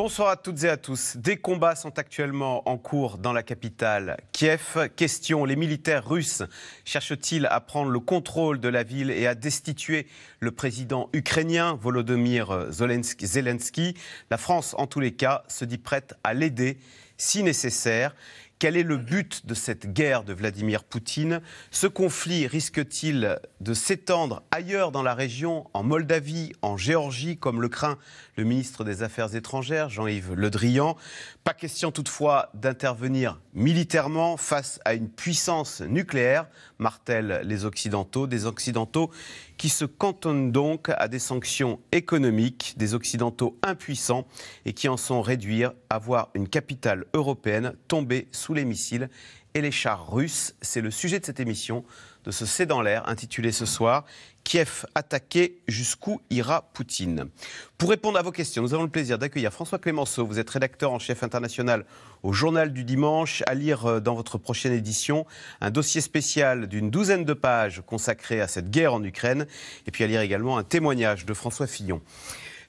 Bonsoir à toutes et à tous. Des combats sont actuellement en cours dans la capitale Kiev. Question, les militaires russes cherchent-ils à prendre le contrôle de la ville et à destituer le président ukrainien Volodymyr Zelensky La France, en tous les cas, se dit prête à l'aider si nécessaire. Quel est le but de cette guerre de Vladimir Poutine Ce conflit risque-t-il de s'étendre ailleurs dans la région, en Moldavie, en Géorgie, comme le craint le ministre des Affaires étrangères, Jean-Yves Le Drian. Pas question toutefois d'intervenir militairement face à une puissance nucléaire, martèlent les Occidentaux, des Occidentaux qui se cantonnent donc à des sanctions économiques, des Occidentaux impuissants et qui en sont réduits à voir une capitale européenne tomber sous les missiles et les chars russes. C'est le sujet de cette émission de ce C'est dans l'air intitulé ce soir Kiev attaqué, jusqu'où ira Poutine Pour répondre à vos questions, nous avons le plaisir d'accueillir François Clémenceau. Vous êtes rédacteur en chef international au Journal du Dimanche. À lire euh, dans votre prochaine édition un dossier spécial d'une douzaine de pages consacré à cette guerre en Ukraine. Et puis à lire également un témoignage de François Fillon.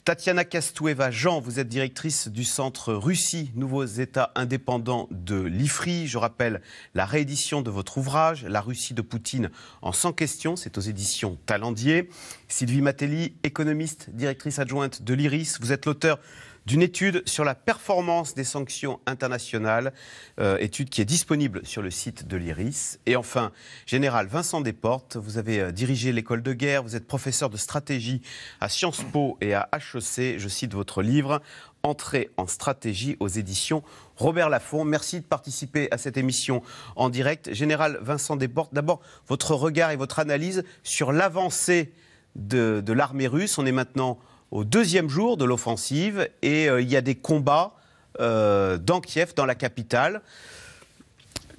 Tatiana Kastoueva, Jean, vous êtes directrice du Centre Russie, Nouveaux États indépendants de l'IFRI. Je rappelle la réédition de votre ouvrage, La Russie de Poutine en 100 questions, c'est aux éditions Talendier. Sylvie Matelli, économiste, directrice adjointe de l'IRIS, vous êtes l'auteur d'une étude sur la performance des sanctions internationales, euh, étude qui est disponible sur le site de l'IRIS. Et enfin, général Vincent Desportes, vous avez euh, dirigé l'école de guerre, vous êtes professeur de stratégie à Sciences Po et à HEC. Je cite votre livre Entrée en stratégie aux éditions Robert Laffont. Merci de participer à cette émission en direct. Général Vincent Desportes, d'abord votre regard et votre analyse sur l'avancée de, de l'armée russe. On est maintenant au deuxième jour de l'offensive et euh, il y a des combats euh, dans Kiev, dans la capitale.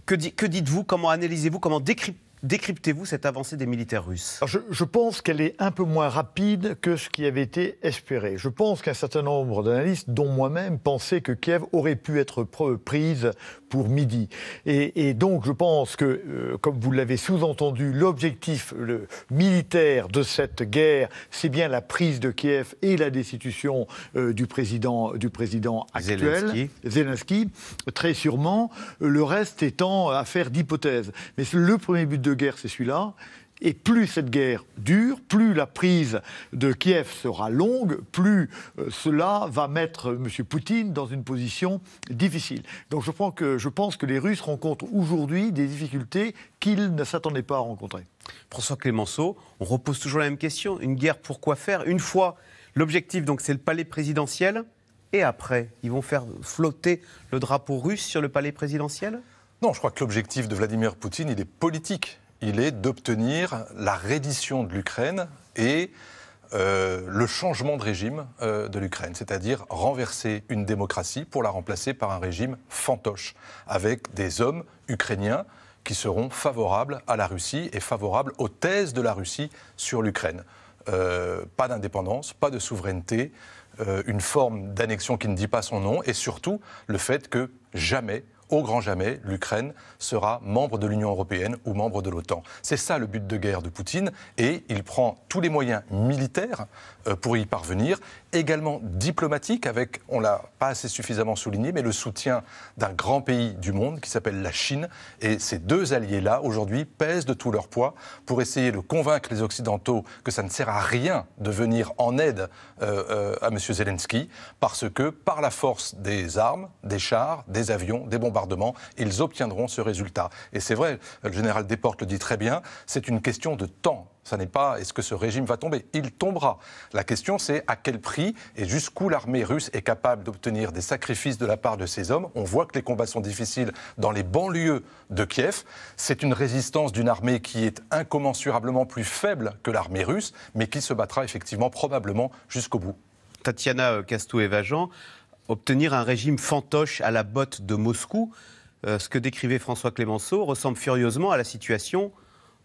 Que, dites-vous Comment analysez-vous Comment décryptez vous Décryptez-vous cette avancée des militaires russes je, pense qu'elle est un peu moins rapide que ce qui avait été espéré. Je pense qu'un certain nombre d'analystes, dont moi-même, pensaient que Kiev aurait pu être prise pour midi. Et, donc je pense que, euh, comme vous l'avez sous-entendu, l'objectif militaire de cette guerre, c'est bien la prise de Kiev et la destitution euh, du président, du président actuel, Zelensky. Zelensky. Très sûrement, le reste étant affaire d'hypothèses. Mais le premier but de de guerre, c'est celui-là. Et plus cette guerre dure, plus la prise de Kiev sera longue, plus euh, cela va mettre euh, M. Poutine dans une position difficile. Donc je pense que, les Russes rencontrent aujourd'hui des difficultés qu'ils ne s'attendaient pas à rencontrer. François Clémenceau, on repose toujours la même question. Une guerre, pourquoi faire Une fois, l'objectif, donc, c'est le palais présidentiel. Et après, ils vont faire flotter le drapeau russe sur le palais présidentiel non, je crois que l'objectif de Vladimir Poutine, il est politique. Il est d'obtenir la reddition de l'Ukraine et euh, le changement de régime euh, de l'Ukraine, c'est-à-dire renverser une démocratie pour la remplacer par un régime fantoche, avec des hommes ukrainiens qui seront favorables à la Russie et favorables aux thèses de la Russie sur l'Ukraine. Euh, pas d'indépendance, pas de souveraineté, une forme d'annexion qui ne dit pas son nom, et surtout le fait que jamais au grand jamais, l'Ukraine sera membre de l'Union européenne ou membre de l'OTAN. C'est ça le but de guerre de Poutine, et il prend tous les moyens militaires euh, pour y parvenir. Également diplomatique, avec, on l'a pas assez suffisamment souligné, mais le soutien d'un grand pays du monde qui s'appelle la Chine. Et ces deux alliés-là, aujourd'hui, pèsent de tout leur poids pour essayer de convaincre les Occidentaux que ça ne sert à rien de venir en aide euh, euh, à M. Zelensky, parce que par la force des armes, des chars, des avions, des bombardements, ils obtiendront ce résultat. Et c'est vrai, le général Desportes le dit très bien, c'est une question de temps ça n'est pas est-ce que ce régime va tomber. Il tombera. La question, c'est à quel prix et jusqu'où l'armée russe est capable d'obtenir des sacrifices de la part de ses hommes. On voit que les combats sont difficiles dans les banlieues de Kiev. C'est une résistance d'une armée qui est incommensurablement plus faible que l'armée russe, mais qui se battra effectivement probablement jusqu'au bout. Tatiana castou evagent obtenir un régime fantoche à la botte de Moscou, euh, ce que décrivait François Clémenceau, ressemble furieusement à la situation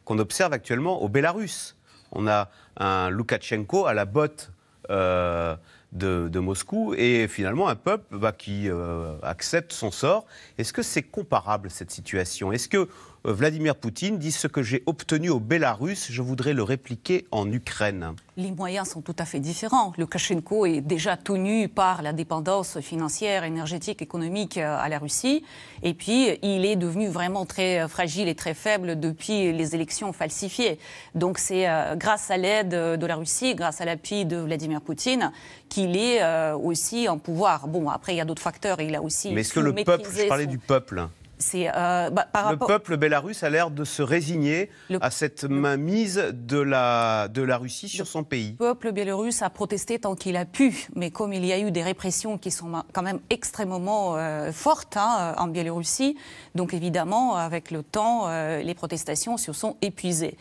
qu'on observe actuellement au Bélarus. On a un Loukachenko à la botte euh, de, Moscou et finalement un peuple bah, qui euh, accepte son sort. Est-ce que c'est comparable cette situation Est-ce que euh, Vladimir Poutine dit ce que j'ai obtenu au Bélarus, je voudrais le répliquer en Ukraine. Les moyens sont tout à fait différents. Le Lukashenko est déjà tenu par la dépendance financière, énergétique, économique euh, à la Russie. Et puis, il est devenu vraiment très euh, fragile et très faible depuis les élections falsifiées. Donc, c'est grâce à l'aide de la Russie, grâce à l'appui de Vladimir Poutine, qu'il est aussi en pouvoir. Bon, après, il y a d'autres facteurs. Il a aussi. Mais est-ce que le peuple, je parlais du peuple, euh, bah, le peuple biélorusse a l'air de se résigner à cette mainmise de la, de la Russie sur son pays. Le peuple biélorusse a protesté tant qu'il a pu, mais comme il y a eu des répressions qui sont quand même extrêmement euh, fortes hein, euh, en Biélorussie, donc évidemment, avec le temps, les protestations se sont épuisées.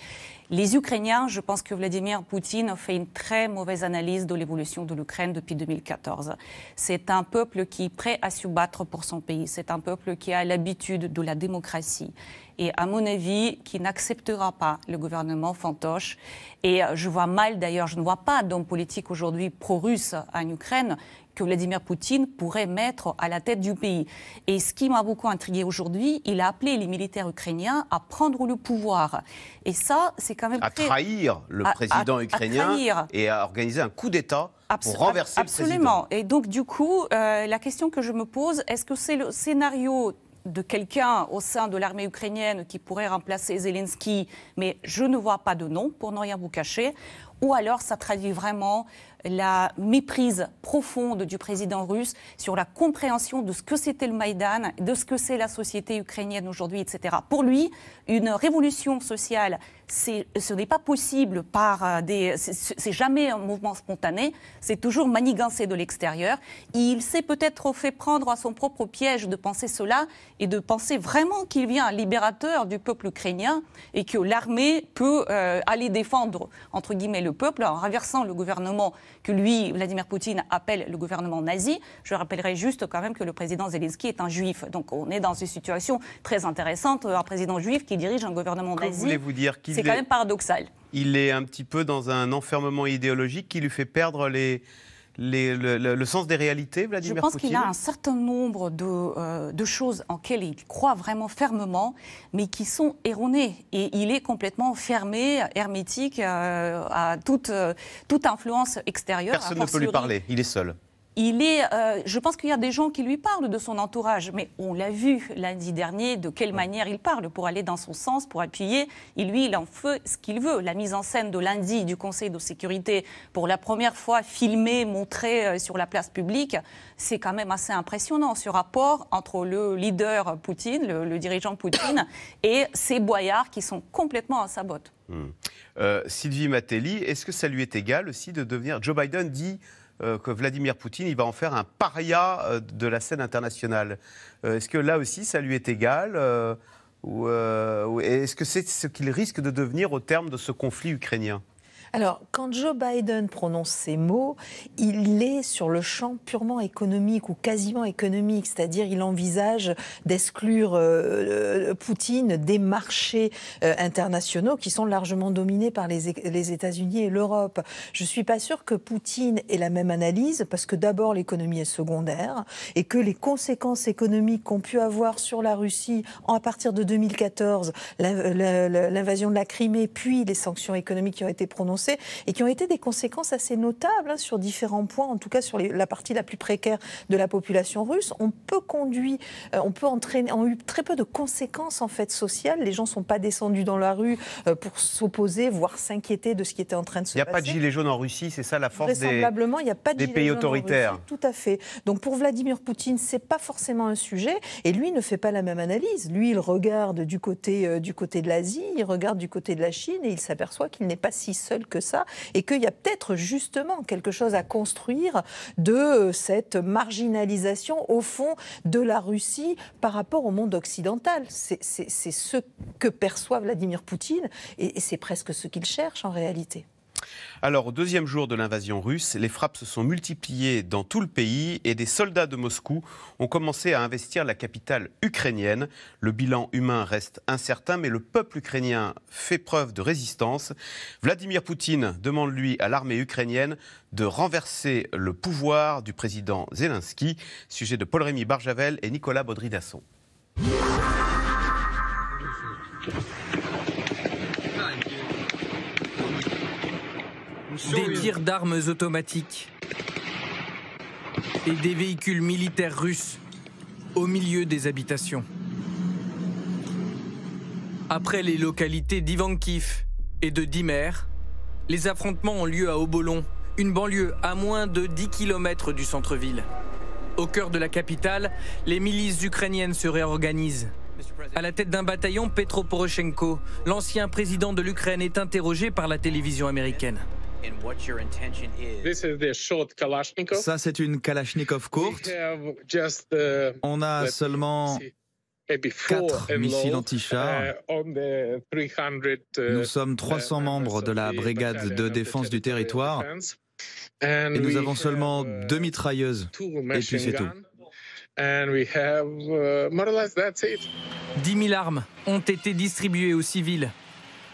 Les Ukrainiens, je pense que Vladimir Poutine a fait une très mauvaise analyse de l'évolution de l'Ukraine depuis 2014. C'est un peuple qui est prêt à se battre pour son pays. C'est un peuple qui a l'habitude de la démocratie et à mon avis qui n'acceptera pas le gouvernement fantoche. Et euh, je vois mal d'ailleurs, je ne vois pas d'homme politique aujourd'hui pro-russe en Ukraine que Vladimir Poutine pourrait mettre à la tête du pays. Et ce qui m'a beaucoup intrigué aujourd'hui, il a appelé les militaires ukrainiens à prendre le pouvoir. Et ça, c'est quand même... À trahir le président ukrainien et à organiser un coup d'État. pour renverser Absolument. Le président. Et donc, du coup, euh, la question que je me pose, est-ce que c'est le scénario de quelqu'un au sein de l'armée ukrainienne qui pourrait remplacer Zelensky, mais je ne vois pas de nom, pour ne rien vous cacher, ou alors ça traduit vraiment la méprise profonde du président russe sur la compréhension de ce que c'était le Maïdan, de ce que c'est la société ukrainienne aujourd'hui, etc. Pour lui, une révolution sociale ce n'est pas possible par euh, des. C'est jamais un mouvement spontané, c'est toujours manigancé de l'extérieur. Il s'est peut-être fait prendre à son propre piège de penser cela et de penser vraiment qu'il vient un libérateur du peuple ukrainien et que l'armée peut euh, aller défendre, entre guillemets, le peuple en renversant le gouvernement que lui, Vladimir Poutine, appelle le gouvernement nazi. Je rappellerai juste quand même que le président Zelensky est un juif. Donc on est dans une situation très intéressante, un président juif qui dirige un gouvernement nazi. vous dire qui c'est quand même paradoxal. Il est un petit peu dans un enfermement idéologique qui lui fait perdre les, le, sens des réalités, Vladimir Poutine Je pense qu'il a un certain nombre de, euh, choses en quelles il croit vraiment fermement, mais qui sont erronées. Et il est complètement fermé, hermétique euh, à toute, euh, toute influence extérieure. Personne ne peut lui parler, il est seul il est, euh, je pense qu'il y a des gens qui lui parlent de son entourage, mais on l'a vu lundi dernier de quelle manière il parle pour aller dans son sens, pour appuyer. Il lui, il en fait ce qu'il veut. La mise en scène de lundi du Conseil de sécurité, pour la première fois filmée, montrée euh, sur la place publique, c'est quand même assez impressionnant ce rapport entre le leader Poutine, le, dirigeant Poutine, et ces boyards qui sont complètement à sa botte. Hmm. Euh, Sylvie Matelli, est-ce que ça lui est égal aussi de devenir Joe Biden dit euh, que Vladimir Poutine, il va en faire un paria euh, de la scène internationale. Euh, est-ce que là aussi, ça lui est égal Ou est-ce que c'est ce qu'il risque de devenir au terme de ce conflit ukrainien alors, quand Joe Biden prononce ces mots, il est sur le champ purement économique ou quasiment économique, c'est-à-dire il envisage d'exclure euh, euh, Poutine des marchés euh, internationaux qui sont largement dominés par les, États-Unis et l'Europe. Je ne suis pas sûre que Poutine ait la même analyse, parce que d'abord l'économie est secondaire et que les conséquences économiques qu'ont pu avoir sur la Russie en, à partir de 2014, l'invasion de la Crimée, puis les sanctions économiques qui ont été prononcées, et qui ont été des conséquences assez notables hein, sur différents points, en tout cas sur la partie la plus précaire de la population russe. On peut conduire, euh, on peut entraîner, on a eu très peu de conséquences en fait sociales. Les gens ne sont pas descendus dans la rue euh, pour s'opposer, voire s'inquiéter de ce qui était en train de se passer. Il n'y a pas de gilets jaunes en Russie, c'est ça la force Vraisemblablement, des, a pas de des pays autoritaires. Russie, tout à fait. Donc pour Vladimir Poutine, c'est pas forcément un sujet et lui ne fait pas la même analyse. Lui, il regarde du côté, euh, du côté de l'Asie, il regarde du côté de la Chine et il s'aperçoit qu'il n'est pas si seul que ça, et qu'il y a peut-être justement quelque chose à construire de euh, cette marginalisation, au fond, de la Russie par rapport au monde occidental. C'est ce que perçoit Vladimir Poutine, et c'est presque ce qu'il cherche en réalité. Alors, au deuxième jour de l'invasion russe, les frappes se sont multipliées dans tout le pays et des soldats de Moscou ont commencé à investir la capitale ukrainienne. Le bilan humain reste incertain, mais le peuple ukrainien fait preuve de résistance. Vladimir Poutine demande, lui, à l'armée ukrainienne de renverser le pouvoir du président Zelensky. Sujet de Paul-Rémy Barjavel et Nicolas baudry des tirs d'armes automatiques et des véhicules militaires russes au milieu des habitations. Après les localités d'Ivankiv et de Dimer, les affrontements ont lieu à Obolon, une banlieue à moins de 10 km du centre-ville. Au cœur de la capitale, les milices ukrainiennes se réorganisent. À la tête d'un bataillon, Petro Poroshenko, l'ancien président de l'Ukraine, est interrogé par la télévision américaine. Ça, c'est une Kalachnikov courte. Uh, on a seulement quatre missiles anti-char. Uh, uh, nous sommes 300 membres de la brigade de défense du territoire et nous avons seulement deux mitrailleuses et puis c'est tout. 10 000 armes ont été distribuées aux civils.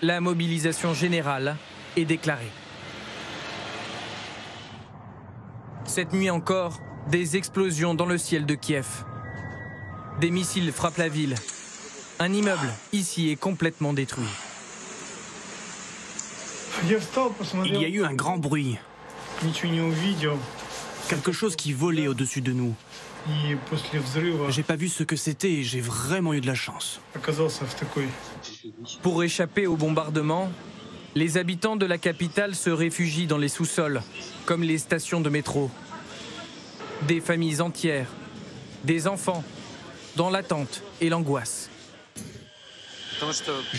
La mobilisation générale est déclarée. Cette nuit encore, des explosions dans le ciel de Kiev. Des missiles frappent la ville. Un immeuble, ici, est complètement détruit. Il y a eu un grand bruit. Quelque chose qui volait au-dessus de nous. J'ai pas vu ce que c'était et j'ai vraiment eu de la chance. Pour échapper au bombardement, les habitants de la capitale se réfugient dans les sous-sols, comme les stations de métro. Des familles entières, des enfants, dans l'attente et l'angoisse.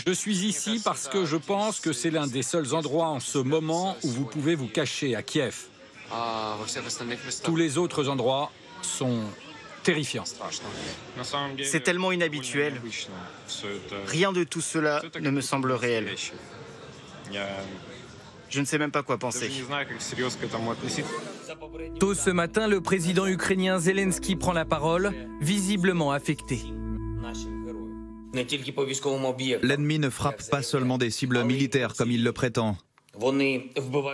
Je suis ici parce que je pense que c'est l'un des seuls endroits en ce moment où vous pouvez vous cacher à Kiev. Tous les autres endroits sont terrifiants. C'est tellement inhabituel. Rien de tout cela ne me semble réel. Je ne sais même pas quoi penser. Tôt ce matin, le président ukrainien Zelensky prend la parole, visiblement affecté. L'ennemi ne frappe pas seulement des cibles militaires comme il le prétend,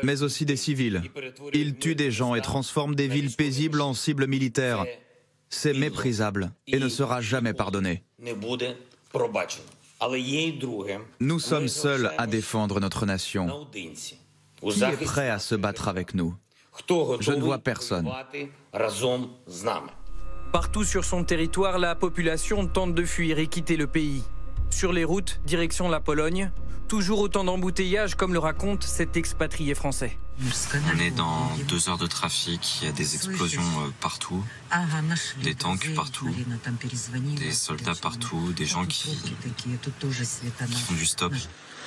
mais aussi des civils. Il tue des gens et transforme des villes paisibles en cibles militaires. C'est méprisable et ne sera jamais pardonné. Nous sommes seuls à défendre notre nation. Qui est prêt à se battre avec nous Je ne vois personne. Partout sur son territoire, la population tente de fuir et quitter le pays. Sur les routes, direction la Pologne, toujours autant d'embouteillages comme le raconte cet expatrié français. On est dans deux heures de trafic, il y a des explosions euh, partout, des tanks partout, des soldats partout, des gens qui, font du stop.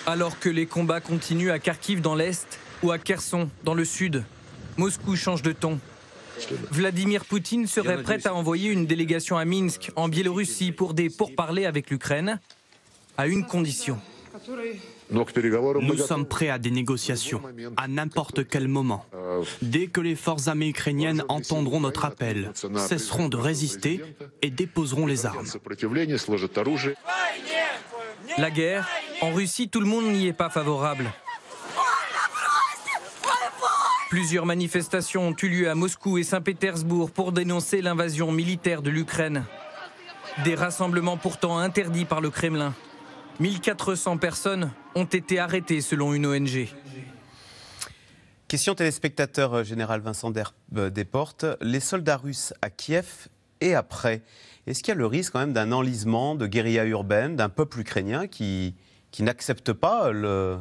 Alors que les combats continuent à Kharkiv dans l'est ou à Kherson dans le sud, Moscou change de ton. Vladimir Poutine serait prêt à envoyer une délégation à Minsk, en Biélorussie, pour des pourparlers avec l'Ukraine à une condition. Nous sommes prêts à des négociations, à n'importe quel moment. Dès que les forces armées ukrainiennes entendront notre appel, cesseront de résister et déposeront les armes. La guerre, en Russie, tout le monde n'y est pas favorable. Plusieurs manifestations ont eu lieu à Moscou et Saint-Pétersbourg pour dénoncer l'invasion militaire de l'Ukraine. Des rassemblements pourtant interdits par le Kremlin. 1400 personnes ont été arrêtées selon une ONG. Question téléspectateur euh, général Vincent Desportes. Euh, Les soldats russes à Kiev et après, est-ce qu'il y a le risque quand même d'un enlisement de guérilla urbaine, d'un peuple ukrainien qui, qui n'accepte pas le,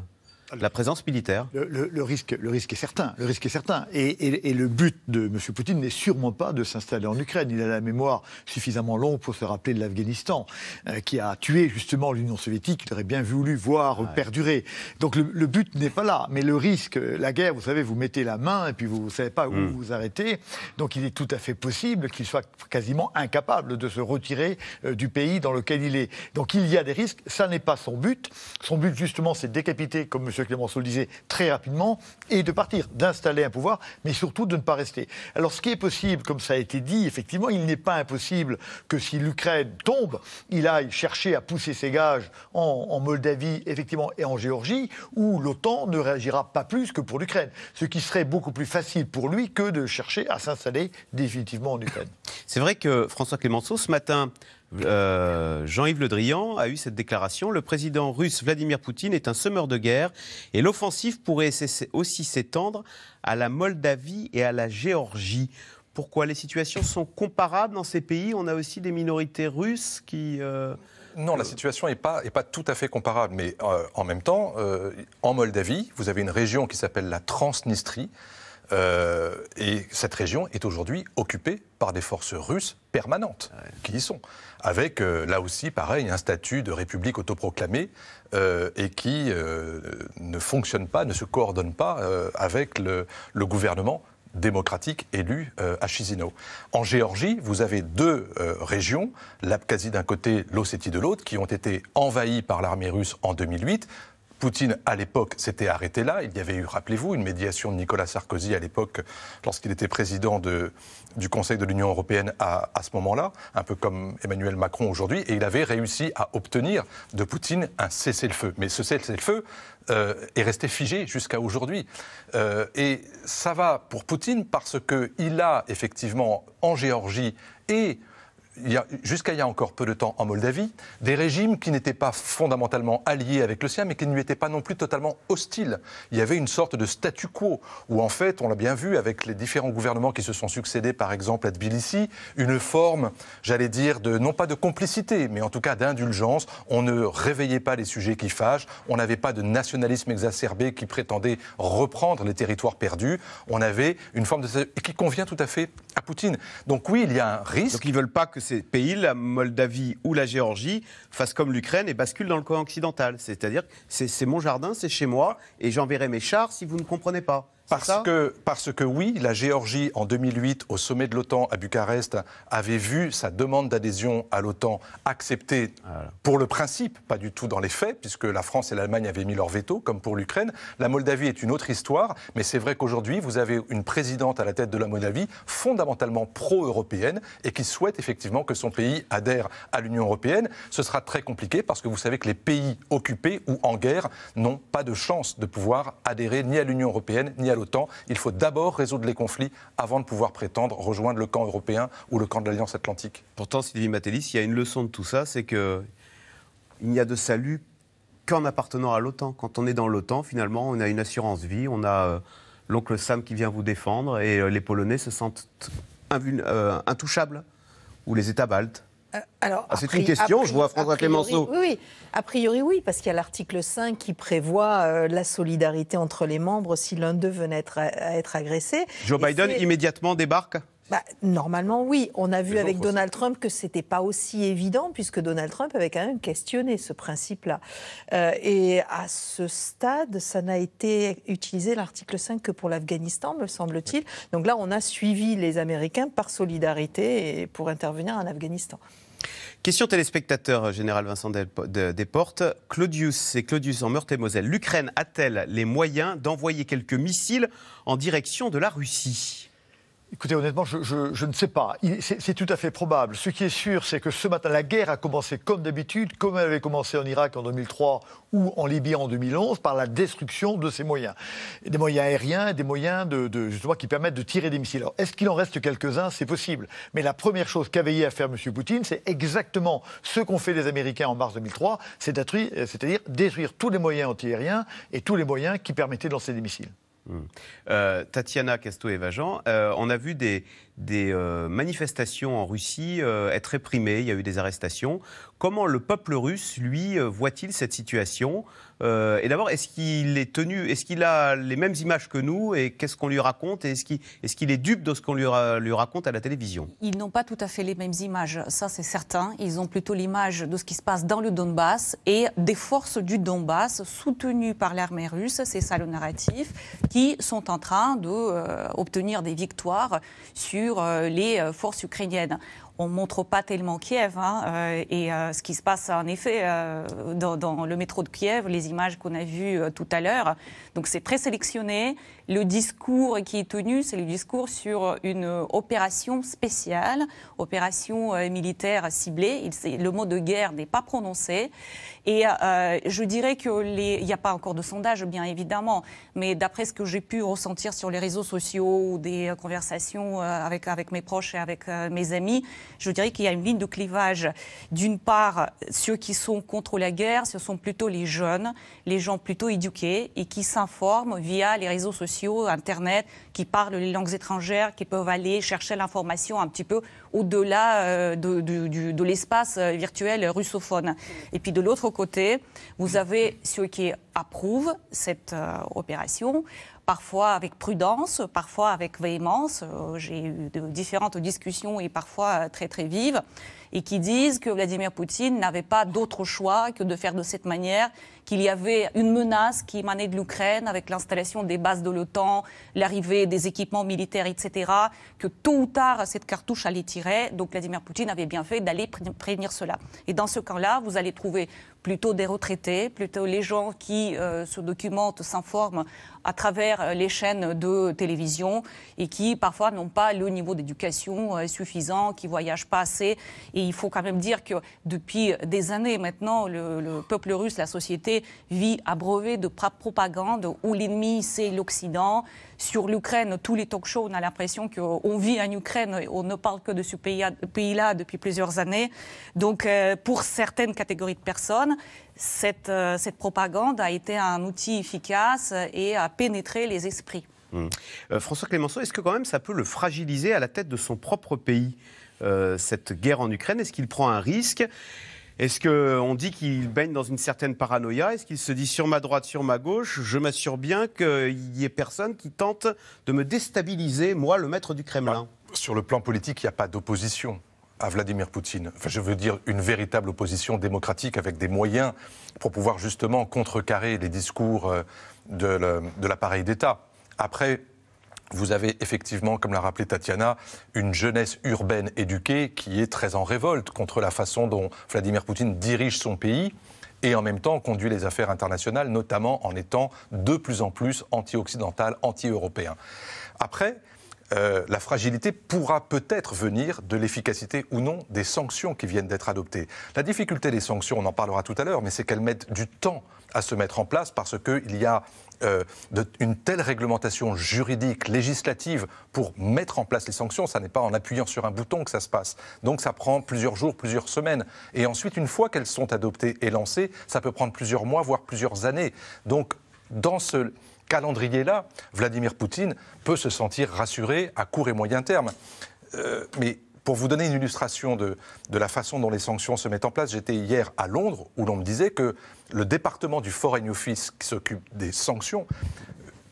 la présence militaire le, risque, le risque est certain. Le risque est certain. Et, le but de M. Poutine n'est sûrement pas de s'installer en Ukraine. Il a la mémoire suffisamment longue pour se rappeler de l'Afghanistan, euh, qui a tué justement l'Union soviétique. Il aurait bien voulu voir perdurer. Donc le, but n'est pas là. Mais le risque, la guerre, vous savez, vous mettez la main et puis vous ne savez pas où hmm. vous arrêtez. Donc il est tout à fait possible qu'il soit quasiment incapable de se retirer euh, du pays dans lequel il est. Donc il y a des risques. Ça n'est pas son but. Son but, justement, c'est de décapiter, comme M. Clémenceau le disait, très rapidement, et de partir, d'installer un pouvoir, mais surtout de ne pas rester. Alors ce qui est possible, comme ça a été dit, effectivement, il n'est pas impossible que si l'Ukraine tombe, il aille chercher à pousser ses gages en, en Moldavie, effectivement, et en Géorgie, où l'OTAN ne réagira pas plus que pour l'Ukraine, ce qui serait beaucoup plus facile pour lui que de chercher à s'installer définitivement en Ukraine. C'est vrai que François Clémenceau, ce matin, euh, Jean-Yves Le Drian a eu cette déclaration. Le président russe Vladimir Poutine est un semeur de guerre et l'offensive pourrait aussi s'étendre à la Moldavie et à la Géorgie. Pourquoi les situations sont comparables dans ces pays On a aussi des minorités russes qui... Euh, non, la situation n'est pas, tout à fait comparable. Mais euh, en même temps, en Moldavie, vous avez une région qui s'appelle la Transnistrie, euh, et cette région est aujourd'hui occupée par des forces russes permanentes qui y sont, avec euh, là aussi, pareil, un statut de république autoproclamée euh, et qui ne fonctionne pas, ne se coordonne pas avec le, gouvernement démocratique élu à Chisinau. En Géorgie, vous avez deux régions, l'Abkhazie d'un côté, l'Ossétie de l'autre, qui ont été envahies par l'armée russe en 2008. Poutine, à l'époque, s'était arrêté là. Il y avait eu, rappelez-vous, une médiation de Nicolas Sarkozy à l'époque, lorsqu'il était président de, du Conseil de l'Union européenne à, ce moment-là, un peu comme Emmanuel Macron aujourd'hui, et il avait réussi à obtenir de Poutine un cessez-le-feu. Mais ce cessez-le-feu euh, est resté figé jusqu'à aujourd'hui. Euh, et ça va pour Poutine parce qu'il a effectivement en Géorgie et jusqu'à il y a encore peu de temps en Moldavie, des régimes qui n'étaient pas fondamentalement alliés avec le sien, mais qui ne lui étaient pas non plus totalement hostiles. Il y avait une sorte de statu quo, où en fait, on l'a bien vu avec les différents gouvernements qui se sont succédés, par exemple à Tbilissi, une forme, j'allais dire, de, non pas de complicité, mais en tout cas d'indulgence. On ne réveillait pas les sujets qui fâchent, on n'avait pas de nationalisme exacerbé qui prétendait reprendre les territoires perdus, on avait une forme de... qui convient tout à fait à Poutine. Donc oui, il y a un risque. Donc veulent pas que ces pays, la Moldavie ou la Géorgie, fassent comme l'Ukraine et basculent dans le coin occidental. C'est-à-dire, c'est mon jardin, c'est chez moi, et j'enverrai mes chars si vous ne comprenez pas. Parce que, parce que oui, la Géorgie, en 2008, au sommet de l'OTAN à Bucarest, avait vu sa demande d'adhésion à l'OTAN acceptée pour le principe, pas du tout dans les faits, puisque la France et l'Allemagne avaient mis leur veto, comme pour l'Ukraine. La Moldavie est une autre histoire, mais c'est vrai qu'aujourd'hui, vous avez une présidente à la tête de la Moldavie fondamentalement pro-européenne et qui souhaite effectivement que son pays adhère à l'Union européenne. Ce sera très compliqué parce que vous savez que les pays occupés ou en guerre n'ont pas de chance de pouvoir adhérer ni à l'Union européenne ni à l'OTAN. Il faut d'abord résoudre les conflits avant de pouvoir prétendre rejoindre le camp européen ou le camp de l'Alliance atlantique. Pourtant, Sylvie Matélis, il y a une leçon de tout ça, c'est qu'il n'y a de salut qu'en appartenant à l'OTAN. Quand on est dans l'OTAN, finalement, on a une assurance vie, on a euh, l'oncle Sam qui vient vous défendre et euh, les Polonais se sentent euh, intouchables, ou les États baltes. Euh, ah, c'est une question, je vois François Clémenceau. Oui, a priori oui, parce qu'il y a l'article 5 qui prévoit euh, la solidarité entre les membres si l'un d'eux venait à, être agressé. Joe Biden immédiatement débarque bah, normalement, oui. On a vu avec Donald Trump que c'était pas aussi évident, puisque Donald Trump avait quand même questionné ce principe-là. Euh, et à ce stade, ça n'a été utilisé l'article 5 que pour l'Afghanistan, me semble-t-il. Donc là, on a suivi les Américains par solidarité et pour intervenir en Afghanistan. Question téléspectateur, euh, général Vincent Desportes. Claudius et Claudius en Meurthe-et-Moselle. L'Ukraine a-t-elle les moyens d'envoyer quelques missiles en direction de la Russie Écoutez, honnêtement, je, ne sais pas. C'est tout à fait probable. Ce qui est sûr, c'est que ce matin, la guerre a commencé comme d'habitude, comme elle avait commencé en Irak en 2003 ou en Libye en 2011, par la destruction de ses moyens. Des moyens aériens, des moyens de, qui permettent de tirer des missiles. Alors, est-ce qu'il en reste quelques-uns C'est possible. Mais la première chose qu'a veillé à faire M. Poutine, c'est exactement ce qu'ont fait les Américains en mars 2003, c'est-à-dire détruire tous les moyens antiaériens et tous les moyens qui permettaient de lancer des missiles. Hmm. Euh, Tatiana Casto-Evajan, euh, on a vu des, euh, manifestations en Russie être réprimées, il y a eu des arrestations. Comment le peuple russe, lui, voit-il cette situation euh, et d'abord, est-ce qu'il est tenu, est-ce qu'il a les mêmes images que nous et qu'est-ce qu'on lui raconte et est-ce qu'il est, dupe de ce qu'on lui, raconte à la télévision Ils n'ont pas tout à fait les mêmes images, ça c'est certain. Ils ont plutôt l'image de ce qui se passe dans le Donbass et des forces du Donbass soutenues par l'armée russe, c'est ça le narratif, qui sont en train de euh, obtenir des victoires sur euh, les forces ukrainiennes on ne montre pas tellement Kiev. Hein, euh, et euh, ce qui se passe, en effet, euh, dans, le métro de Kiev, les images qu'on a vues tout à l'heure. Donc c'est très sélectionné. Le discours qui est tenu, c'est le discours sur une opération spéciale, opération militaire ciblée. Il, le mot de guerre n'est pas prononcé. Et euh, euh, je dirais qu'il n'y a pas encore de sondage, bien évidemment, mais d'après ce que j'ai pu ressentir sur les réseaux sociaux ou des euh, conversations avec, avec mes proches et avec mes amis, je dirais qu'il y a une ligne de clivage. D'une part, ceux qui sont contre la guerre, ce sont plutôt les jeunes, les gens plutôt éduqués et qui s'informent via les réseaux sociaux, Internet, qui parlent les langues étrangères, qui peuvent aller chercher l'information un petit peu au-delà de, de l'espace virtuel russophone. Et puis de l'autre côté, vous avez ceux qui approuvent cette euh, opération, parfois avec prudence, parfois avec véhémence. Euh, j'ai eu de différentes discussions et parfois euh, très très vives, et qui disent que Vladimir Poutine n'avait pas d'autre choix que de faire de cette manière, qu'il y avait une menace qui émanait de l'Ukraine avec l'installation des bases de l'OTAN, l'arrivée des équipements militaires, etc., que tôt ou tard cette cartouche allait tirer. Donc Vladimir Poutine avait bien fait d'aller prévenir cela. Et dans ce cas-là, vous allez trouver plutôt des retraités, plutôt les gens qui euh, se documentent, s'informent à travers euh, les chaînes de télévision et qui parfois n'ont pas le niveau d'éducation euh, suffisant, qui voyagent pas assez. Et il faut quand même dire que depuis des années maintenant, le, peuple russe, la société vit brevet de propagande où l'ennemi c'est l'Occident, sur l'Ukraine, tous les talk shows, on a l'impression qu'on vit en Ukraine, on ne parle que de ce pays-là depuis plusieurs années. Donc, euh, pour certaines catégories de personnes, euh, cette, propagande a été un outil efficace et a pénétré les esprits. Hmm. Euh, François Clémenceau, est-ce que quand même ça peut le fragiliser à la tête de son propre pays, cette guerre en Ukraine Est-ce qu'il prend un risque est-ce qu'on dit qu'il baigne dans une certaine paranoïa Est-ce qu'il se dit sur ma droite, sur ma gauche, je m'assure bien qu'il n'y ait personne qui tente de me déstabiliser, moi, le maître du Kremlin bah, Sur le plan politique, il n'y a pas d'opposition à Vladimir Poutine. Enfin, je veux dire une véritable opposition démocratique avec des moyens pour pouvoir justement contrecarrer les discours euh, de l'appareil d'État. Après, vous avez effectivement, comme l'a rappelé Tatiana, une jeunesse urbaine éduquée qui est très en révolte contre la façon dont Vladimir Poutine dirige son pays et en même temps conduit les affaires internationales, notamment en étant de plus en plus anti-occidental, anti-européen. Après, euh, la fragilité pourra peut-être venir de l'efficacité ou non des sanctions qui viennent d'être adoptées. La difficulté des sanctions, on en parlera tout à l'heure, mais c'est qu'elles mettent du temps à se mettre en place parce qu'il y a euh, une telle réglementation juridique, législative, pour mettre en place les sanctions, ça n'est pas en appuyant sur un bouton que ça se passe. Donc ça prend plusieurs jours, plusieurs semaines. Et ensuite, une fois qu'elles sont adoptées et lancées, ça peut prendre plusieurs mois, voire plusieurs années. Donc, dans ce, calendrier-là, Vladimir Poutine peut se sentir rassuré à court et moyen terme. Euh, mais pour vous donner une illustration de, de, la façon dont les sanctions se mettent en place, j'étais hier à Londres où l'on me disait que le département du Foreign Office qui s'occupe des sanctions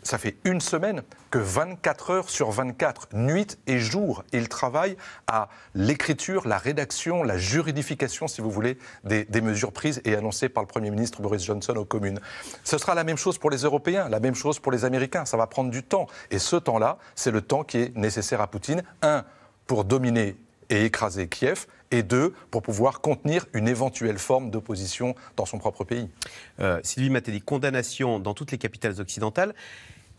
ça fait une semaine que 24 heures sur 24, nuit et jour, il travaille à l'écriture, la rédaction, la juridification, si vous voulez, des, mesures prises et annoncées par le Premier ministre Boris Johnson aux communes. Ce sera la même chose pour les Européens, la même chose pour les Américains. Ça va prendre du temps. Et ce temps-là, c'est le temps qui est nécessaire à Poutine. Un, pour dominer et écraser Kiev, et deux, pour pouvoir contenir une éventuelle forme d'opposition dans son propre pays. Euh, Sylvie Matéli, condamnation dans toutes les capitales occidentales.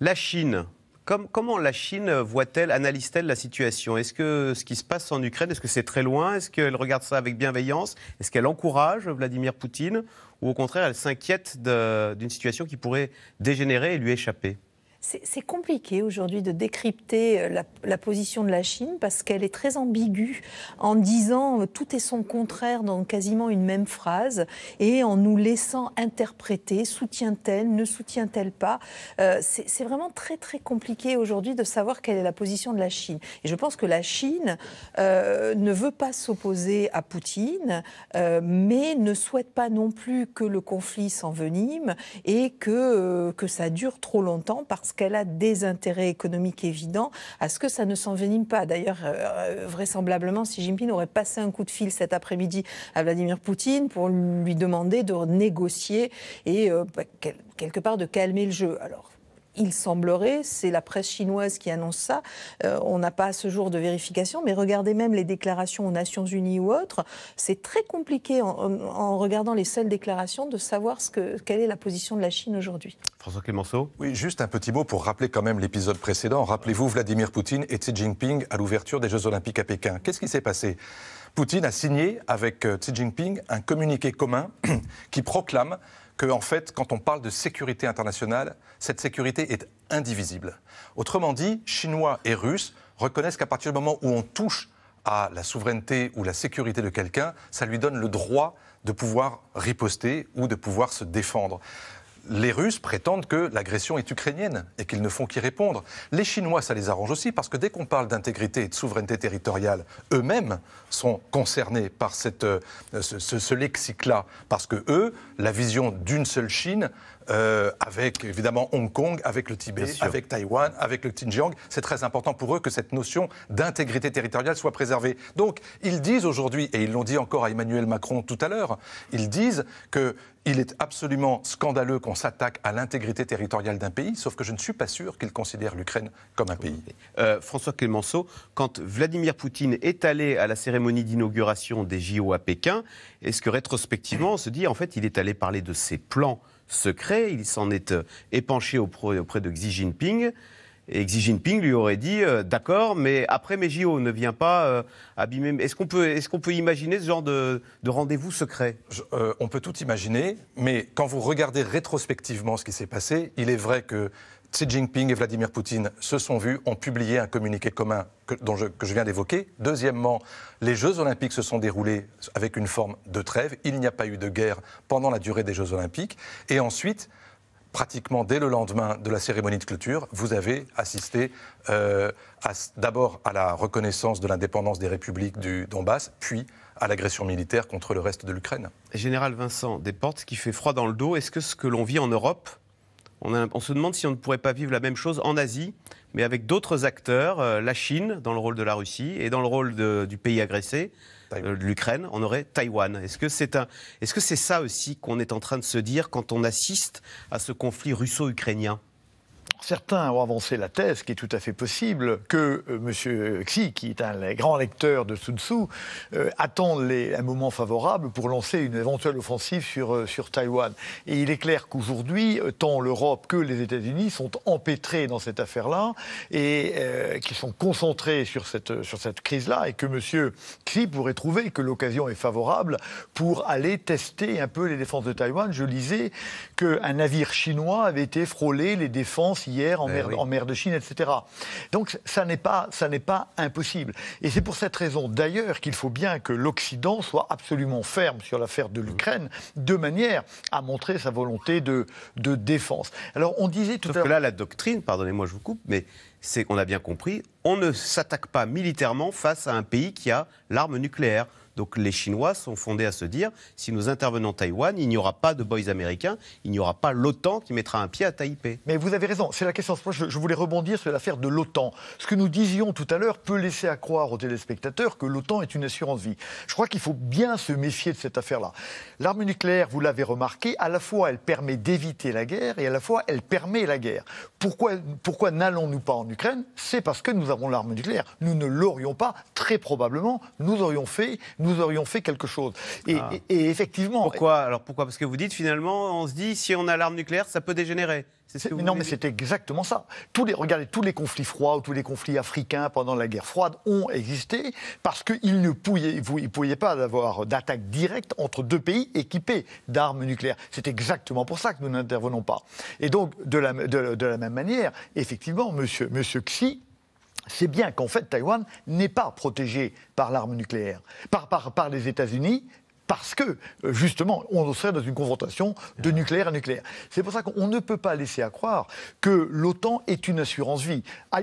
La Chine, comment la Chine voit-elle, analyse-t-elle la situation Est-ce que ce qui se passe en Ukraine, est-ce que c'est très loin Est-ce qu'elle regarde ça avec bienveillance Est-ce qu'elle encourage Vladimir Poutine Ou au contraire, elle s'inquiète d'une situation qui pourrait dégénérer et lui échapper c'est compliqué aujourd'hui de décrypter euh, la, position de la Chine parce qu'elle est très ambiguë en disant euh, tout est son contraire dans quasiment une même phrase et en nous laissant interpréter soutient-elle, ne soutient-elle pas. Euh, c'est vraiment très très compliqué aujourd'hui de savoir quelle est la position de la Chine. Et je pense que la Chine ne veut pas s'opposer à Poutine, mais ne souhaite pas non plus que le conflit s'envenime et que, que ça dure trop longtemps parce qu'elle a des intérêts économiques évidents à ce que ça ne s'envenime pas. D'ailleurs, euh, euh, vraisemblablement, Xi Jinping aurait passé un coup de fil cet après-midi à Vladimir Poutine pour lui demander de négocier et euh, bah, quelque part de calmer le jeu. Alors, il semblerait, c'est la presse chinoise qui annonce ça, on n'a pas à ce jour de vérification, mais regardez même les déclarations aux Nations Unies ou autres, c'est très compliqué en, regardant les seules déclarations de savoir ce quelle est la position de la Chine aujourd'hui. Oui, juste un petit mot pour rappeler quand même l'épisode précédent. Rappelez-vous Vladimir Poutine et Xi Jinping à l'ouverture des Jeux Olympiques à Pékin. Qu'est-ce qui s'est passé Poutine a signé avec euh, Xi Jinping un communiqué commun qui proclame que, en fait, quand on parle de sécurité internationale, cette sécurité est indivisible. Autrement dit, Chinois et Russes reconnaissent qu'à partir du moment où on touche à la souveraineté ou la sécurité de quelqu'un, ça lui donne le droit de pouvoir riposter ou de pouvoir se défendre les Russes prétendent que l'agression est ukrainienne et qu'ils ne font qu'y répondre. Les Chinois, ça les arrange aussi parce que dès qu'on parle d'intégrité et de souveraineté territoriale, eux-mêmes sont concernés par euh, ce, ce lexique-là. Parce que eux, la vision d'une seule Chine euh, avec évidemment Hong Kong, avec le Tibet, avec Taïwan, avec le Xinjiang. C'est très important pour eux que cette notion d'intégrité territoriale soit préservée. Donc, ils disent aujourd'hui, et ils l'ont dit encore à Emmanuel Macron tout à l'heure, ils disent que il est absolument scandaleux qu'on s'attaque à l'intégrité territoriale d'un pays, sauf que je ne suis pas sûr qu'ils considèrent l'Ukraine comme un pays. Euh, François Clemenceau, quand Vladimir Poutine est allé à la cérémonie d'inauguration des JO à Pékin, est-ce que rétrospectivement on se dit en fait il est allé parler de ses plans secret. Il s'en est euh, épanché auprès de Xi Jinping. Et Xi Jinping lui aurait dit euh, d'accord, mais après mes JO, ne vient pas euh, abîmer. Est-ce qu'on peut, est qu'on peut imaginer ce genre de, rendez-vous secret On peut tout imaginer, mais quand vous regardez rétrospectivement ce qui s'est passé, il est vrai que Xi Jinping et Vladimir Poutine se sont vus, ont publié un communiqué commun que, dont je, viens d'évoquer. Deuxièmement, les Jeux olympiques se sont déroulés avec une forme de trêve. Il n'y a pas eu de guerre pendant la durée des Jeux olympiques. Et ensuite, pratiquement dès le lendemain de la cérémonie de clôture, vous avez assisté euh, d'abord à la reconnaissance de l'indépendance des républiques du Donbass, puis à l'agression militaire contre le reste de l'Ukraine. Général Vincent Desportes, qui fait froid dans le dos, est-ce que ce que l'on vit en Europe on, se demande si on ne pourrait pas vivre la même chose en Asie, mais avec d'autres acteurs, euh, la Chine dans le rôle de la Russie et dans le rôle du pays agressé, euh, l'Ukraine, on aurait Taïwan. Est-ce que c'est est-ce que c'est ça aussi qu'on est en train de se dire quand on assiste à ce conflit russo-ukrainien certains ont avancé la thèse, qui est tout à fait possible, que euh, M. Xi, qui est un grand lecteur de Sun Tzu, euh, attend un moment favorable pour lancer une éventuelle offensive sur, euh, sur Taïwan. Et il est clair qu'aujourd'hui, tant l'Europe que les États-Unis sont empêtrés dans cette affaire-là et qu'ils sont concentrés sur cette, sur cette crise-là et que M. Xi pourrait trouver que l'occasion est favorable pour aller tester un peu les défenses de Taïwan. Je lisais qu'un navire chinois avait été frôlé les défenses hier, eh en, mer, de Chine, etc. Donc ça n'est pas, impossible. Et c'est pour cette raison d'ailleurs qu'il faut bien que l'Occident soit absolument ferme sur l'affaire de l'Ukraine, de manière à montrer sa volonté de, défense. Alors on disait tout à l'heure... que là, la doctrine, pardonnez-moi, je vous coupe, mais c'est qu'on a bien compris, on ne s'attaque pas militairement face à un pays qui a l'arme nucléaire. Donc les Chinois sont fondés à se dire, si nous intervenons Taïwan, il n'y aura pas de boys américains, il n'y aura pas l'OTAN qui mettra un pied à Taipei. Mais vous avez raison, c'est la question. Je, voulais rebondir sur l'affaire de l'OTAN. Ce que nous disions tout à l'heure peut laisser à croire aux téléspectateurs que l'OTAN est une assurance vie. Je crois qu'il faut bien se méfier de cette affaire-là. L'arme nucléaire, vous l'avez remarqué, à la fois elle permet d'éviter la guerre et à la fois elle permet la guerre. Pourquoi, pourquoi n'allons-nous pas en Ukraine C'est parce que nous avons l'arme nucléaire. Nous ne l'aurions pas, très probablement, nous aurions fait, aurions fait quelque chose. Et, ah. effectivement. Pourquoi Alors pourquoi Parce que vous dites finalement, on se dit si on a l'arme nucléaire, ça peut dégénérer. non, mais c'est exactement ça. Tous les, regardez, tous les conflits froids ou tous les conflits africains pendant la guerre froide ont existé parce qu'il ne pouvaient, pouvait pas avoir d'attaque directe entre deux pays équipés d'armes nucléaires. C'est exactement pour ça que nous n'intervenons pas. Et donc, de la, de la même manière, effectivement, monsieur, monsieur Xi c'est bien qu'en fait Taïwan n'est pas protégé par l'arme nucléaire, par, par les États-Unis, parce que, euh, justement, on serait dans une confrontation de nucléaire à nucléaire. C'est pour ça qu'on ne peut pas laisser à croire que l'OTAN est une assurance-vie.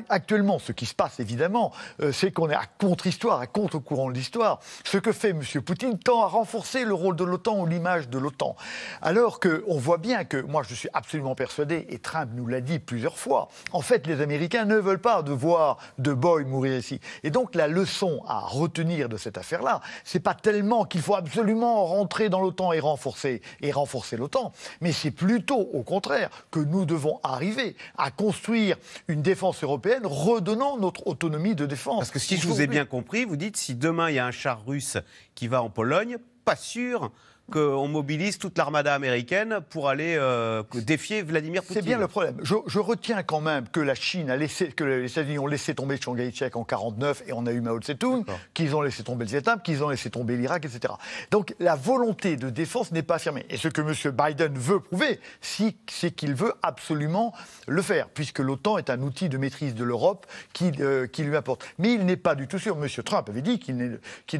Actuellement, ce qui se passe, évidemment, euh, c'est qu'on est à contre-histoire, à contre-courant de l'histoire. Ce que fait M. Poutine tend à renforcer le rôle de l'OTAN ou l'image de l'OTAN. Alors qu'on voit bien que, moi je suis absolument persuadé, et Trump nous l'a dit plusieurs fois, en fait les Américains ne veulent pas de voir de Boy mourir ici. Et donc la leçon à retenir de cette affaire-là, c'est pas tellement qu'il faut absolument rentrer dans l'OTAN et renforcer, et renforcer l'OTAN. Mais c'est plutôt, au contraire, que nous devons arriver à construire une défense européenne redonnant notre autonomie de défense. Parce que si je vous ai bien compris, vous dites si demain il y a un char russe qui va en Pologne, pas sûr qu'on mobilise toute l'armada américaine pour aller euh, défier Vladimir Poutine. C'est bien le problème. Je, retiens quand même que la Chine a laissé, que les États-Unis ont laissé tomber Chiang kai en 49 et on a eu Mao Tse-tung, qu'ils ont laissé tomber le Vietnam, qu'ils ont laissé tomber l'Irak, etc. Donc la volonté de défense n'est pas affirmée. Et ce que M. Biden veut prouver, si, c'est qu'il veut absolument le faire, puisque l'OTAN est un outil de maîtrise de l'Europe qui, euh, lui apporte. Mais il n'est pas du tout sûr. M. Trump avait dit qu'il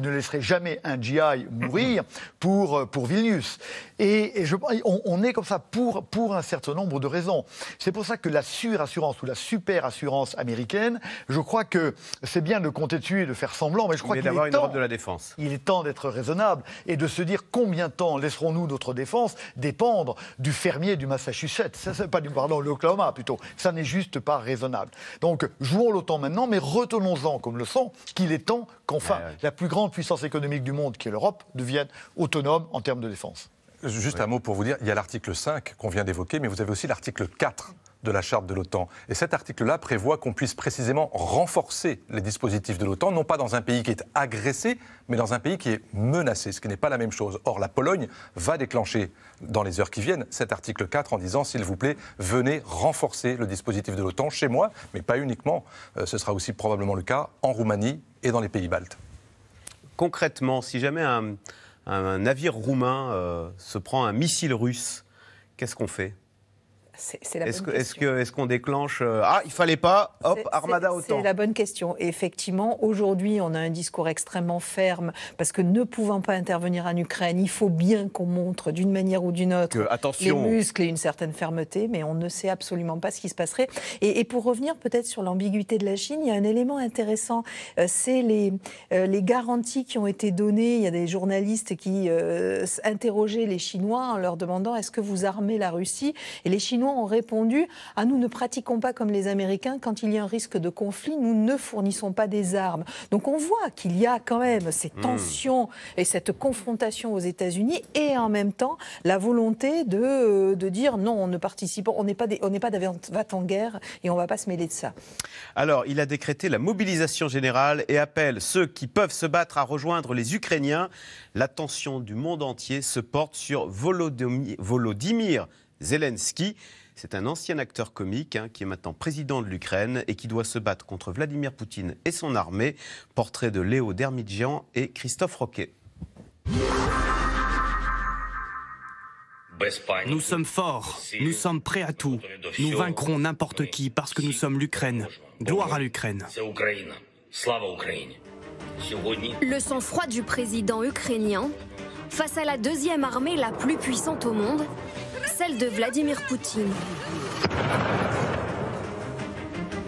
ne laisserait jamais un GI mourir pour euh, pour Vilnius. Et, je, on, est comme ça pour, pour un certain nombre de raisons. C'est pour ça que la surassurance ou la superassurance américaine, je crois que c'est bien de compter dessus et de faire semblant, mais je crois qu'il est une temps, de la défense. Il est temps d'être raisonnable et de se dire combien de temps laisserons-nous notre défense dépendre du fermier du Massachusetts, ça, pas du pardon, l'Oklahoma plutôt. Ça n'est juste pas raisonnable. Donc jouons l'OTAN maintenant, mais retenons-en comme le leçon qu'il est temps qu'enfin eh la plus grande puissance économique du monde, qui est l'Europe, devienne autonome en de défense. Juste un mot pour vous dire, il y a l'article 5 qu'on vient d'évoquer, mais vous avez aussi l'article 4 de la charte de l'OTAN. Et cet article-là prévoit qu'on puisse précisément renforcer les dispositifs de l'OTAN, non pas dans un pays qui est agressé, mais dans un pays qui est menacé, ce qui n'est pas la même chose. Or, la Pologne va déclencher dans les heures qui viennent cet article 4 en disant, s'il vous plaît, venez renforcer le dispositif de l'OTAN chez moi, mais pas uniquement. Euh, ce sera aussi probablement le cas en Roumanie et dans les pays baltes. Concrètement, si jamais un un navire roumain euh, se prend un missile russe. Qu'est-ce qu'on fait est-ce que, Est-ce qu'on déclenche euh, Ah, il fallait pas, hop, armada autant C'est la bonne question. effectivement, aujourd'hui, on a un discours extrêmement ferme parce que ne pouvant pas intervenir en Ukraine, il faut bien qu'on montre d'une manière ou d'une autre que, attention. les muscles et une certaine fermeté, mais on ne sait absolument pas ce qui se passerait. Et, pour revenir peut-être sur l'ambiguïté de la Chine, il y a un élément intéressant, euh, c'est les, euh, les garanties qui ont été données. Il y a des journalistes qui interrogeaient les Chinois en leur demandant est-ce que vous armez la Russie Et les Chinois ont répondu à « nous ne pratiquons pas comme les Américains, quand il y a un risque de conflit, nous ne fournissons pas des armes. Donc on voit qu'il y a quand même ces hmm. tensions et cette confrontation aux États-Unis et en même temps la volonté de, euh, de dire non, on ne participe, on n'est pas, on n'est pas d'avant-guerre et on ne va pas se mêler de ça. Alors, il a décrété la mobilisation générale et appelle ceux qui peuvent se battre à rejoindre les Ukrainiens. L'attention du monde entier se porte sur Volodymyr Zelensky. C'est un ancien acteur comique hein, qui est maintenant président de l'Ukraine et qui doit se battre contre Vladimir Poutine et son armée. Portrait de Léo Dermidjian et Christophe Roquet. Nous sommes forts, nous sommes prêts à tout. Nous vaincrons n'importe qui parce que nous sommes l'Ukraine. Gloire à l'Ukraine. Le sang-froid du président ukrainien face à la deuxième armée la plus puissante au monde celle de Vladimir Poutine.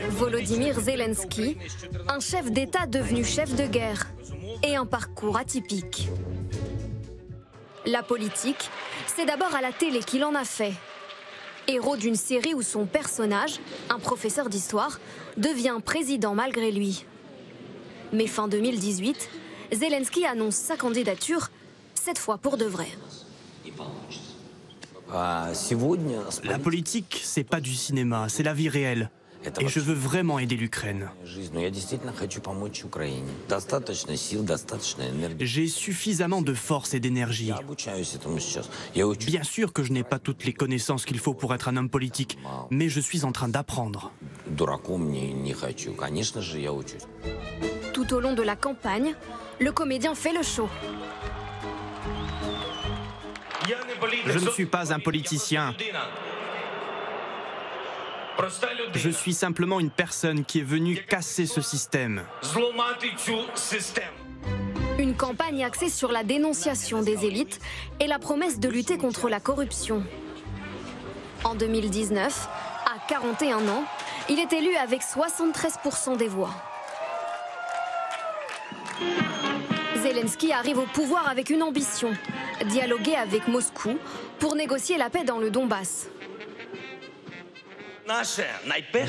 Volodymyr Zelensky, un chef d'État devenu chef de guerre et un parcours atypique. La politique, c'est d'abord à la télé qu'il en a fait. Héros d'une série où son personnage, un professeur d'histoire, devient président malgré lui. Mais fin 2018, Zelensky annonce sa candidature, cette fois pour de vrai. Bah, la politique, c'est pas du cinéma, c'est la vie réelle. Et je veux vraiment aider l'Ukraine. J'ai suffisamment de force et d'énergie. Bien sûr que je n'ai pas toutes les connaissances qu'il faut pour être un homme politique, mais je suis en train d'apprendre. Tout au long de la campagne, le comédien fait le show. Je ne suis pas un politicien. Je suis simplement une personne qui est venue casser ce système. Une campagne axée sur la dénonciation des élites et la promesse de lutter contre la corruption. En 2019, à 41 ans, il est élu avec 73% des voix. Zelensky arrive au pouvoir avec une ambition, dialoguer avec Moscou pour négocier la paix dans le Donbass.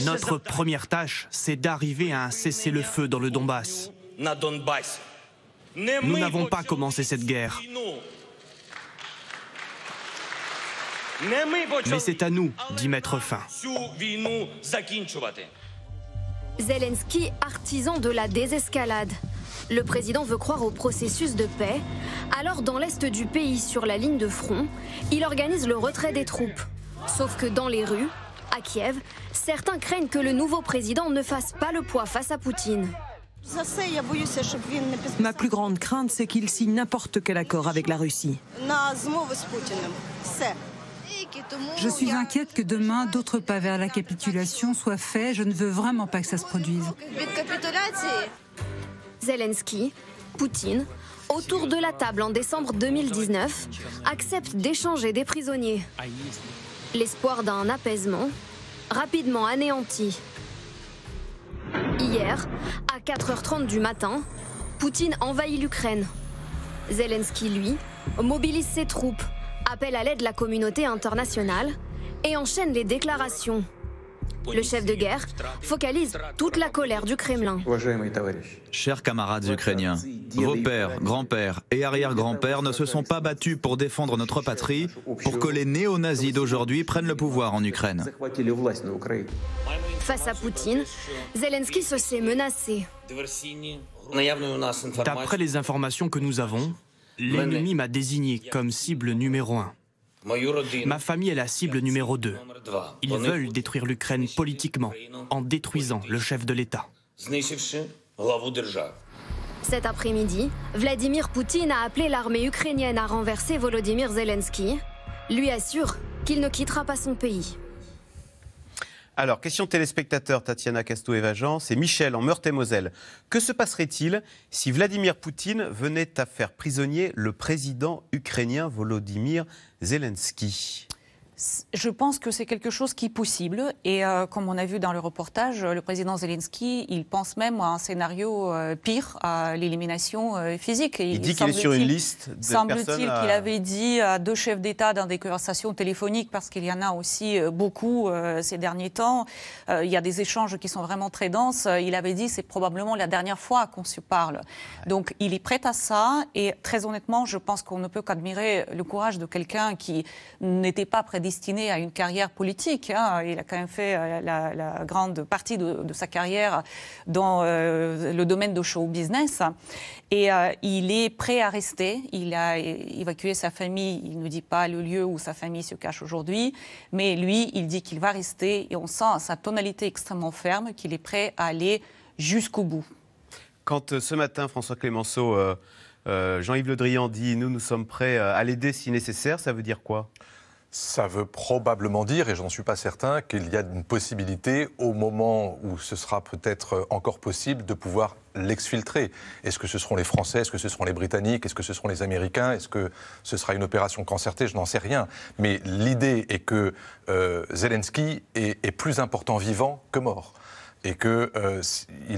Notre première tâche, c'est d'arriver à un cessez-le-feu dans le Donbass. Nous n'avons pas commencé cette guerre. Mais c'est à nous d'y mettre fin. Zelensky, artisan de la désescalade. Le président veut croire au processus de paix. Alors, dans l'est du pays, sur la ligne de front, il organise le retrait des troupes. Sauf que dans les rues, à Kiev, certains craignent que le nouveau président ne fasse pas le poids face à Poutine. Ma plus grande crainte, c'est qu'il signe n'importe quel accord avec la Russie. Je suis inquiète que demain, d'autres pas vers la capitulation soient faits. Je ne veux vraiment pas que ça se produise. Zelensky, Poutine, autour de la table en décembre 2019, acceptent d'échanger des prisonniers. L'espoir d'un apaisement, rapidement anéanti. Hier, à 4h30 du matin, Poutine envahit l'Ukraine. Zelensky, lui, mobilise ses troupes, appelle à l'aide la communauté internationale et enchaîne les déclarations. Le chef de guerre focalise toute la colère du Kremlin. Chers camarades ukrainiens, vos pères, grands-pères et arrière-grands-pères ne se sont pas battus pour défendre notre patrie, pour que les néo-nazis d'aujourd'hui prennent le pouvoir en Ukraine. Face à Poutine, Zelensky se sait menacé. D'après les informations que nous avons, l'ennemi m'a désigné comme cible numéro un. Ma famille est la cible numéro 2. Ils veulent détruire l'Ukraine politiquement en détruisant le chef de l'État. Cet après-midi, Vladimir Poutine a appelé l'armée ukrainienne à renverser Volodymyr Zelensky, lui assure qu'il ne quittera pas son pays. Alors, question téléspectateur Tatiana Casto et c'est Michel en Meurthe-et-Moselle. Que se passerait-il si Vladimir Poutine venait à faire prisonnier le président ukrainien Volodymyr Zelensky. Je pense que c'est quelque chose qui est possible. Et euh, comme on a vu dans le reportage, le président Zelensky, il pense même à un scénario euh, pire, à l'élimination euh, physique. il, dit qu'il est sur une liste de Semble-t-il qu'il avait dit à deux chefs d'État dans des conversations téléphoniques, parce qu'il y en a aussi beaucoup ces derniers temps. il y a des échanges qui sont vraiment très denses. Il avait dit c'est probablement la dernière fois qu'on se parle. Donc il est prêt à ça. Et très honnêtement, je pense qu'on ne peut qu'admirer le courage de quelqu'un qui n'était pas prédit destiné à une carrière politique. Hein. Il a quand même fait euh, la, grande partie de, sa carrière dans euh, le domaine de show business. Et euh, il est prêt à rester. Il a évacué sa famille. Il ne dit pas le lieu où sa famille se cache aujourd'hui. Mais lui, il dit qu'il va rester. Et on sent sa tonalité extrêmement ferme qu'il est prêt à aller jusqu'au bout. Quand ce matin, François Clémenceau, Jean-Yves Le Drian dit Nous, nous sommes prêts à l'aider si nécessaire, ça veut dire quoi ça veut probablement dire, et je n'en suis pas certain, qu'il y a une possibilité, au moment où ce sera peut-être encore possible, de pouvoir l'exfiltrer. Est-ce que ce seront les Français Est-ce que ce seront les Britanniques Est-ce que ce seront les Américains Est-ce que ce sera une opération concertée Je n'en sais rien. Mais l'idée est que euh, Zelensky est plus important vivant que mort et qu'il euh,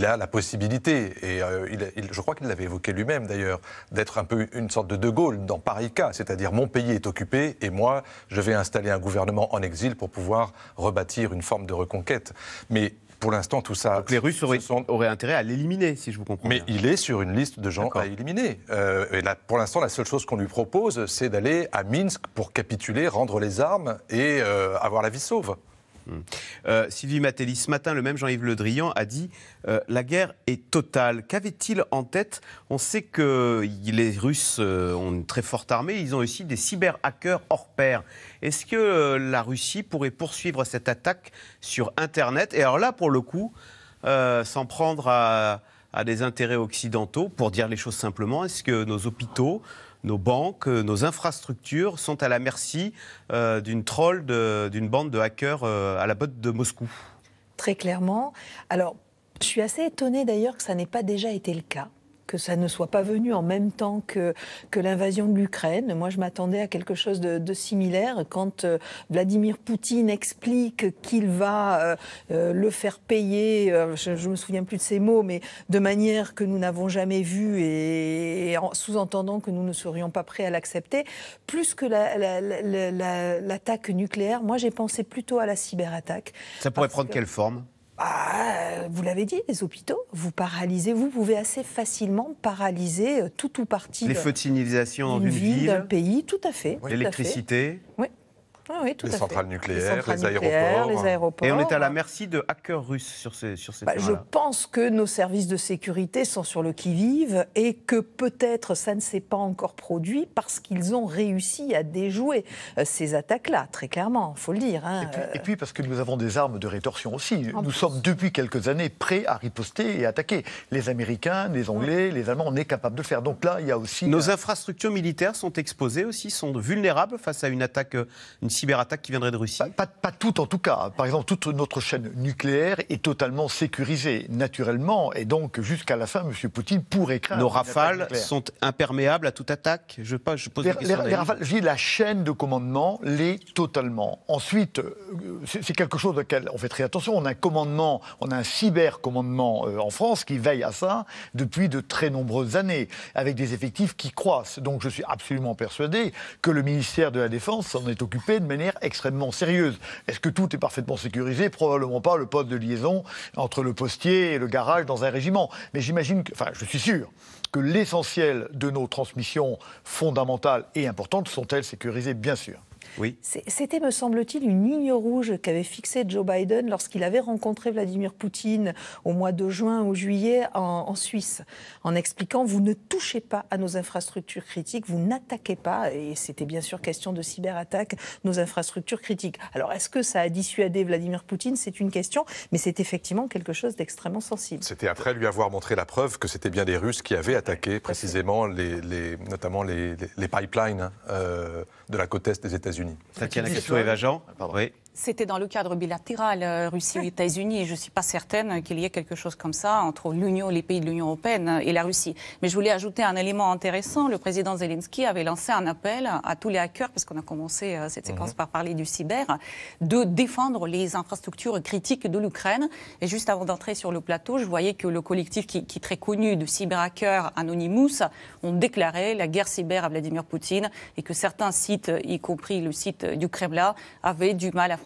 a la possibilité, et euh, je crois qu'il l'avait évoqué lui-même d'ailleurs, d'être un peu une sorte de De Gaulle dans pareil cas, c'est-à-dire mon pays est occupé et moi je vais installer un gouvernement en exil pour pouvoir rebâtir une forme de reconquête. Mais pour l'instant, tout ça. les Russes auraient, intérêt à l'éliminer, si je vous comprends. Mais il est sur une liste de gens à éliminer. Euh, et pour l'instant, la seule chose qu'on lui propose, c'est d'aller à Minsk pour capituler, rendre les armes et avoir la vie sauve. Mm. Euh, Sylvie Matelli, ce matin, le même Jean-Yves Le Drian a dit euh, La guerre est totale. Qu'avait-il en tête On sait que les Russes euh, ont une très forte armée ils ont aussi des cyber-hackers hors pair. Est-ce que la Russie pourrait poursuivre cette attaque sur Internet Et alors là, pour le coup, s'en prendre à, à des intérêts occidentaux, pour dire les choses simplement, est-ce que nos hôpitaux, nos banques, euh, nos infrastructures sont à la merci euh, d'une troll, d'une bande de hackers euh, à la botte de Moscou Très clairement. Alors, je suis assez étonnée d'ailleurs que ça n'ait pas déjà été le cas que ça ne soit pas venu en même temps que, l'invasion de l'Ukraine. Moi, je m'attendais à quelque chose de, similaire. Quand euh, Vladimir Poutine explique qu'il va euh, euh, le faire payer, je ne me souviens plus de ces mots, mais de manière que nous n'avons jamais vue et, en sous-entendant que nous ne serions pas prêts à l'accepter, plus que l'attaque nucléaire, moi, j'ai pensé plutôt à la cyberattaque. Ça pourrait prendre quelle forme bah, euh, vous l'avez dit, les hôpitaux, vous paralysez, vous pouvez assez facilement paralyser euh, tout ou partie. Les feux de signalisation une ville, ville d'un pays, tout à fait. L'électricité. Oui. Ah les, centrales nucléaires, les hein. aéroports. Et on est à la merci de hackers russes sur ces, sur ces bah, Je pense que nos services de sécurité sont sur le qui-vive et que peut-être ça ne s'est pas encore produit parce qu'ils ont réussi à déjouer euh, ces attaques-là, très clairement, il faut le dire. Hein, euh. Et, puis, parce que nous avons des armes de rétorsion aussi. nous sommes depuis quelques années prêts à riposter et attaquer. Les Américains, les Anglais, les Allemands, on est capable de le faire. Donc là, il y a aussi... Nos infrastructures militaires sont exposées aussi, sont vulnérables face à une attaque, euh, une cyberattaque qui viendrait de Russie pas, toutes, en tout cas. Par exemple, toute notre chaîne nucléaire est totalement sécurisée, naturellement, et donc jusqu'à la fin, M. Poutine pourrait craindre. Nos rafales sont imperméables à toute attaque Je, pas, je pose la question les rafales, je la chaîne de commandement l'est totalement. Ensuite, euh, c'est quelque chose auquel on fait très attention. On a un commandement, on a un cybercommandement euh, en France qui veille à ça depuis de très nombreuses années, avec des effectifs qui croissent. Donc je suis absolument persuadé que le ministère de la Défense s'en est occupé de manière extrêmement sérieuse. Est-ce que tout est parfaitement sécurisé Probablement pas le poste de liaison entre le postier et le garage dans un régiment. Mais j'imagine que, enfin, je suis sûr que l'essentiel de nos transmissions fondamentales et importantes sont-elles sécurisées, bien sûr. Oui. C'était, me semble-t-il, une ligne rouge qu'avait fixée Joe Biden lorsqu'il avait rencontré Vladimir Poutine au mois de juin ou juillet en, Suisse, en expliquant vous ne touchez pas à nos infrastructures critiques, vous n'attaquez pas, et c'était bien sûr question de cyberattaque, nos infrastructures critiques. Alors, est-ce que ça a dissuadé Vladimir Poutine C'est une question, mais c'est effectivement quelque chose d'extrêmement sensible. C'était après lui avoir montré la preuve que c'était bien des Russes qui avaient attaqué précisément les, notamment les, pipelines hein, euh, de la côte est des États-Unis – Ça tient Tatiana question et Vagent. Ah, c'était dans le cadre bilatéral euh, Russie-États-Unis. Je ne suis pas certaine qu'il y ait quelque chose comme ça entre l'Union, les pays de l'Union européenne euh, et la Russie. Mais je voulais ajouter un élément intéressant. Le président Zelensky avait lancé un appel à tous les hackers, parce qu'on a commencé euh, cette séquence mhm. par parler du cyber, de défendre les infrastructures critiques de l'Ukraine. Et juste avant d'entrer sur le plateau, je voyais que le collectif qui, est très connu de cyber-hackers Anonymous ont déclaré la guerre cyber à Vladimir Poutine et que certains sites, y compris le site du Kremlin, avaient du mal à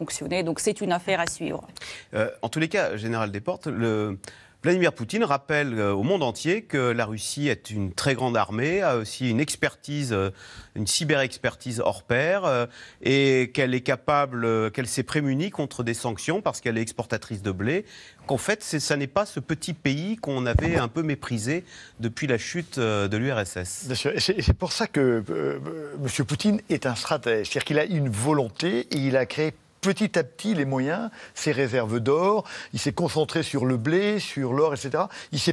donc c'est une affaire à suivre. Euh, en tous les cas, Général Desportes, le... Vladimir Poutine rappelle euh, au monde entier que la Russie est une très grande armée, a aussi une expertise, euh, une cyber-expertise hors pair, et qu'elle est capable, qu'elle s'est prémunie contre des sanctions parce qu'elle est exportatrice de blé. Qu'en fait, ça n'est pas ce petit pays qu'on avait un peu méprisé depuis la chute de l'URSS. C'est pour ça que M. Poutine est un stratège. C'est-à-dire qu'il a une volonté et il a créé petit à petit les moyens, ses réserves d'or, il s'est concentré sur le blé, sur l'or, etc. Il s'est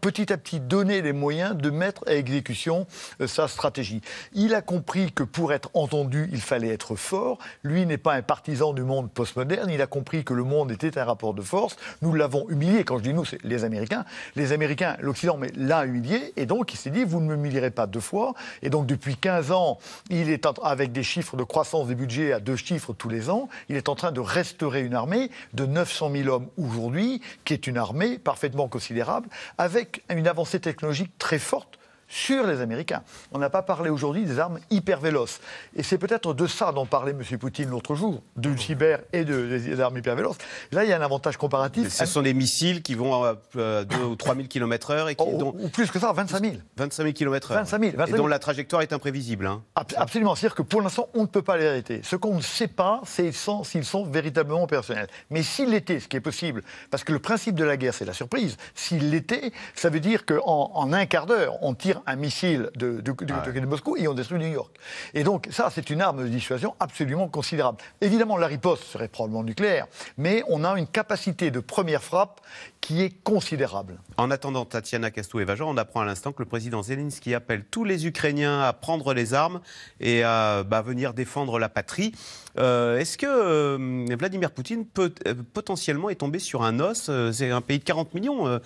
petit à petit donné les moyens de mettre à exécution euh, sa stratégie. Il a compris que pour être entendu, il fallait être fort. Lui n'est pas un partisan du monde postmoderne, il a compris que le monde était un rapport de force. Nous l'avons humilié, quand je dis nous, c'est les Américains. Les Américains, l'Occident, mais l'a humilié, et donc il s'est dit, vous ne m'humilierez pas deux fois. Et donc depuis 15 ans, il est avec des chiffres de croissance des budgets à deux chiffres tous les ans il est en train de restaurer une armée de 900 000 hommes aujourd'hui, qui est une armée parfaitement considérable, avec une avancée technologique très forte sur les Américains. On n'a pas parlé aujourd'hui des armes hyper véloces. Et c'est peut-être de ça dont parlait M. Poutine l'autre jour, du cyber et des armes hyper véloces. Là, il y a un avantage comparatif. ce sont des missiles qui vont à 2 euh, ou 3 000 km heure. Et qui, oh, Ou plus que ça, 25 000. 25 000 km/h. 25 000, Et dont la trajectoire est imprévisible. Hein. Absolument. C'est-à-dire que pour l'instant, on ne peut pas les arrêter. Ce qu'on ne sait pas, c'est s'ils sont véritablement personnels. Mais s'ils l'étaient, ce qui est possible, parce que le principe de la guerre, c'est la surprise, s'ils l'étaient, ça veut dire qu'en un quart d'heure, on tire Hein un missile de, de, Moscou et ont détruit New York. Et donc, ça, c'est une arme de dissuasion absolument considérable. Évidemment, la riposte serait probablement nucléaire, mais on a une capacité de première frappe qui est considérable. En attendant, Tatiana castou Vajor, on apprend à l'instant que le président Zelensky appelle tous les Ukrainiens à prendre les armes et à bah, venir défendre la patrie. Euh, est-ce que euh, Vladimir Poutine peut euh, potentiellement est tombé sur un os C'est un pays de 40 millions.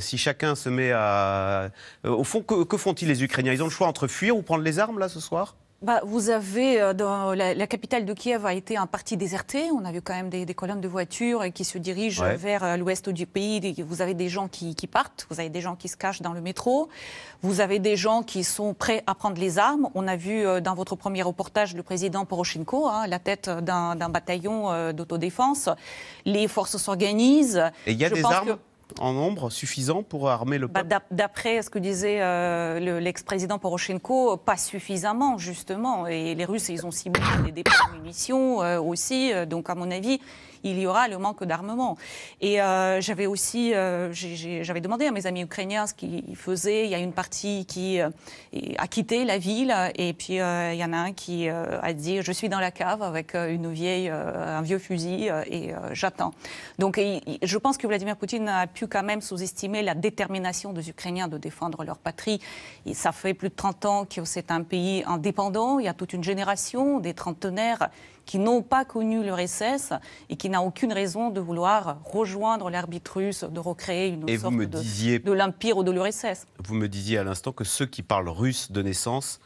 si chacun se met à... au fond, que font-ils les Ukrainiens Ils ont le choix entre fuir ou prendre les armes, là, ce soir bah, Vous avez, euh, dans la, capitale de Kiev a été en partie désertée. On a vu quand même des, des colonnes de voitures qui se dirigent vers euh, l'ouest du pays. Vous avez des gens qui, qui, partent, vous avez des gens qui se cachent dans le métro, vous avez des gens qui sont prêts à prendre les armes. On a vu euh, dans votre premier reportage le président Poroshenko, hein, la tête d'un bataillon d'autodéfense. Les forces s'organisent. Et il y a des armes en nombre suffisant pour armer le bah, peuple D'après ce que disait euh, l'ex-président Poroshenko, pas suffisamment, justement. Et les Russes, ils ont ciblé des dépôts de munitions euh, aussi. Euh, donc, à mon avis, il y aura le manque d'armement. Et euh, j'avais aussi, euh, j'avais demandé à mes amis ukrainiens ce qu'ils faisaient. Il y a une partie qui euh, a quitté la ville, et puis il y en a un qui a dit je suis dans la cave avec une vieille, un vieux fusil et j'attends. Donc je pense que Vladimir Poutine a pu quand même sous-estimer la détermination des Ukrainiens de défendre leur patrie. ça fait plus de 30 ans que c'est un pays indépendant. Il y a toute une génération des trentenaires qui n'ont pas connu le SS et qui n'a aucune raison de vouloir rejoindre l'arbitre russe, de recréer une sorte de, l'empire ou de l'URSS. Vous me disiez à l'instant que ceux qui parlent russe de naissance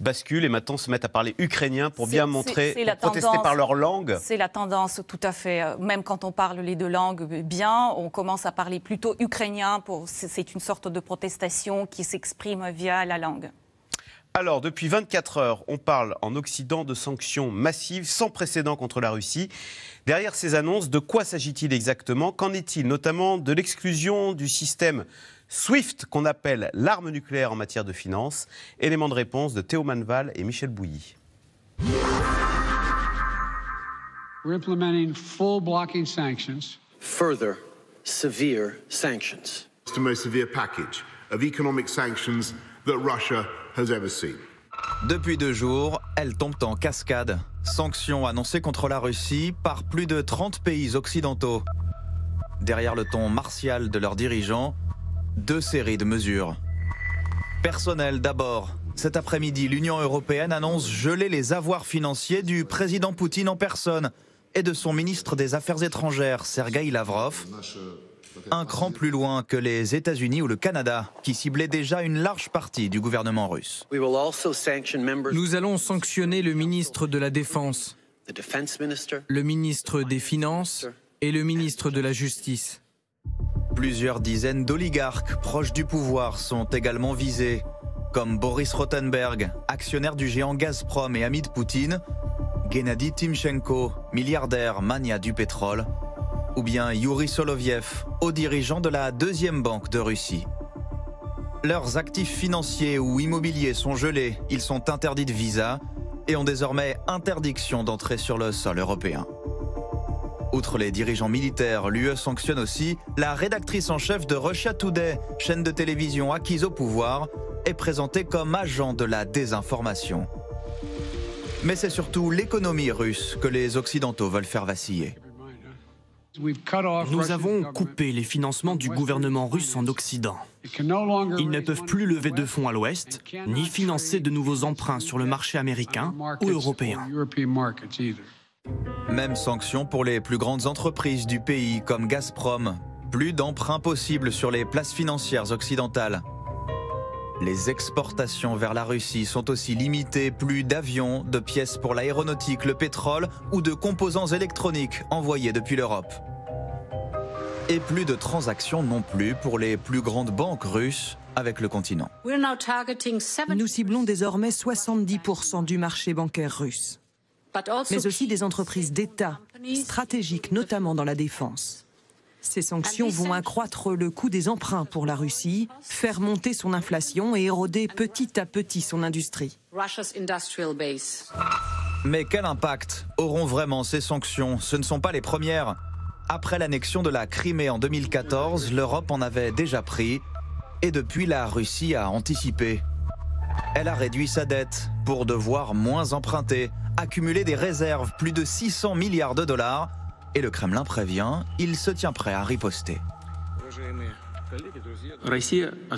basculent et maintenant se mettent à parler ukrainien pour bien montrer, protester par leur langue. C'est la tendance, tout à fait. Euh, même quand on parle les deux langues euh, bien, on commence à parler plutôt ukrainien. C'est une sorte de protestation qui s'exprime via la langue. Alors, depuis 24 heures, on parle en Occident de sanctions massives, sans précédent contre la Russie. Derrière ces annonces, de quoi s'agit-il exactement Qu'en est-il notamment de l'exclusion du système SWIFT qu'on appelle l'arme nucléaire en matière de finances Élément de réponse de Théo Manval et Michel Bouilly. sanctions. Further sanctions. package depuis deux jours, elles tombent en cascade. Sanctions annoncées contre la Russie par plus de 30 pays occidentaux. Derrière le ton martial de leurs dirigeants, deux séries de mesures. Personnel d'abord. Cet après-midi, l'Union européenne annonce geler les avoirs financiers du président Poutine en personne et de son ministre des Affaires étrangères, Sergueï Lavrov, un cran plus loin que les États-Unis ou le Canada, qui ciblaient déjà une large partie du gouvernement russe. Nous allons sanctionner le ministre de la Défense, le ministre des Finances et le ministre de la Justice. Plusieurs dizaines d'oligarques proches du pouvoir sont également visés, comme Boris Rothenberg, actionnaire du géant Gazprom et ami de Poutine, Gennady Timchenko, milliardaire mania du pétrole, ou bien Yuri Soloviev, haut dirigeant de la deuxième banque de Russie. Leurs actifs financiers ou immobiliers sont gelés, ils sont interdits de visa et ont désormais interdiction d'entrer sur le sol européen. Outre les dirigeants militaires, l'UE sanctionne aussi la rédactrice en chef de Russia Today, chaîne de télévision acquise au pouvoir, est présentée comme agent de la désinformation. Mais c'est surtout l'économie russe que les Occidentaux veulent faire vaciller. Nous avons coupé les financements du gouvernement russe en Occident. Ils ne peuvent plus lever de fonds à l'Ouest, ni financer de nouveaux emprunts sur le marché américain ou européen. Même sanction pour les plus grandes entreprises du pays comme Gazprom. Plus d'emprunts possibles sur les places financières occidentales. Les exportations vers la Russie sont aussi limitées, plus d'avions, de pièces pour l'aéronautique, le pétrole ou de composants électroniques envoyés depuis l'Europe. Et plus de transactions non plus pour les plus grandes banques russes avec le continent. Nous ciblons désormais 70% du marché bancaire russe, mais aussi des entreprises d'État, stratégiques notamment dans la défense. Ces sanctions vont accroître le coût des emprunts pour la Russie, faire monter son inflation et éroder petit à petit son industrie. Mais quel impact auront vraiment ces sanctions Ce ne sont pas les premières. Après l'annexion de la Crimée en 2014, l'Europe en avait déjà pris et depuis la Russie a anticipé. Elle a réduit sa dette pour devoir moins emprunter, accumuler des réserves, plus de 600 milliards de dollars, et le Kremlin prévient, il se tient prêt à riposter.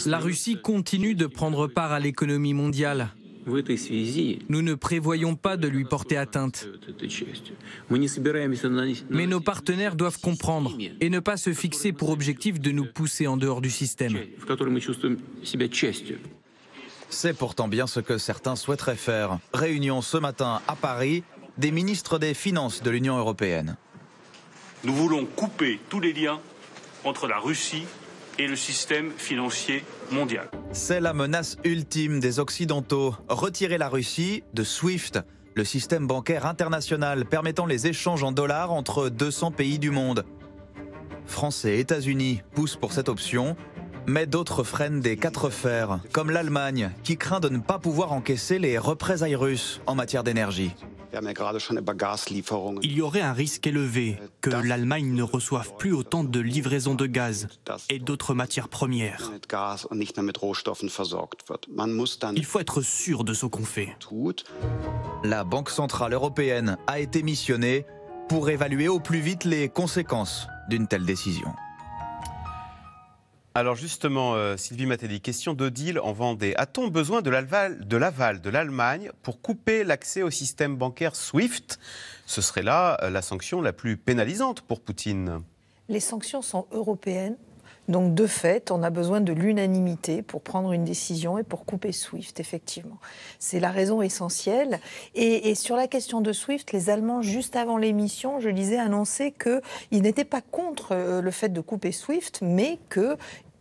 La Russie continue de prendre part à l'économie mondiale. Nous ne prévoyons pas de lui porter atteinte. Mais nos partenaires doivent comprendre et ne pas se fixer pour objectif de nous pousser en dehors du système. C'est pourtant bien ce que certains souhaiteraient faire. Réunion ce matin à Paris des ministres des Finances de l'Union européenne. Nous voulons couper tous les liens entre la Russie et le système financier mondial. C'est la menace ultime des Occidentaux, retirer la Russie de SWIFT, le système bancaire international permettant les échanges en dollars entre 200 pays du monde. Français et États-Unis poussent pour cette option, mais d'autres freinent des quatre fers, comme l'Allemagne, qui craint de ne pas pouvoir encaisser les représailles russes en matière d'énergie. Il y aurait un risque élevé que l'Allemagne ne reçoive plus autant de livraisons de gaz et d'autres matières premières. Il faut être sûr de ce qu'on fait. La Banque Centrale Européenne a été missionnée pour évaluer au plus vite les conséquences d'une telle décision. Alors justement, euh, Sylvie Matelli, question d'Odile en Vendée. A-t-on besoin de l'aval de l'Allemagne pour couper l'accès au système bancaire SWIFT Ce serait là euh, la sanction la plus pénalisante pour Poutine. Les sanctions sont européennes, donc de fait, on a besoin de l'unanimité pour prendre une décision et pour couper SWIFT, effectivement. C'est la raison essentielle. Et, sur la question de SWIFT, les Allemands, juste avant l'émission, je lisais annoncer qu'ils n'étaient pas contre euh, le fait de couper SWIFT, mais que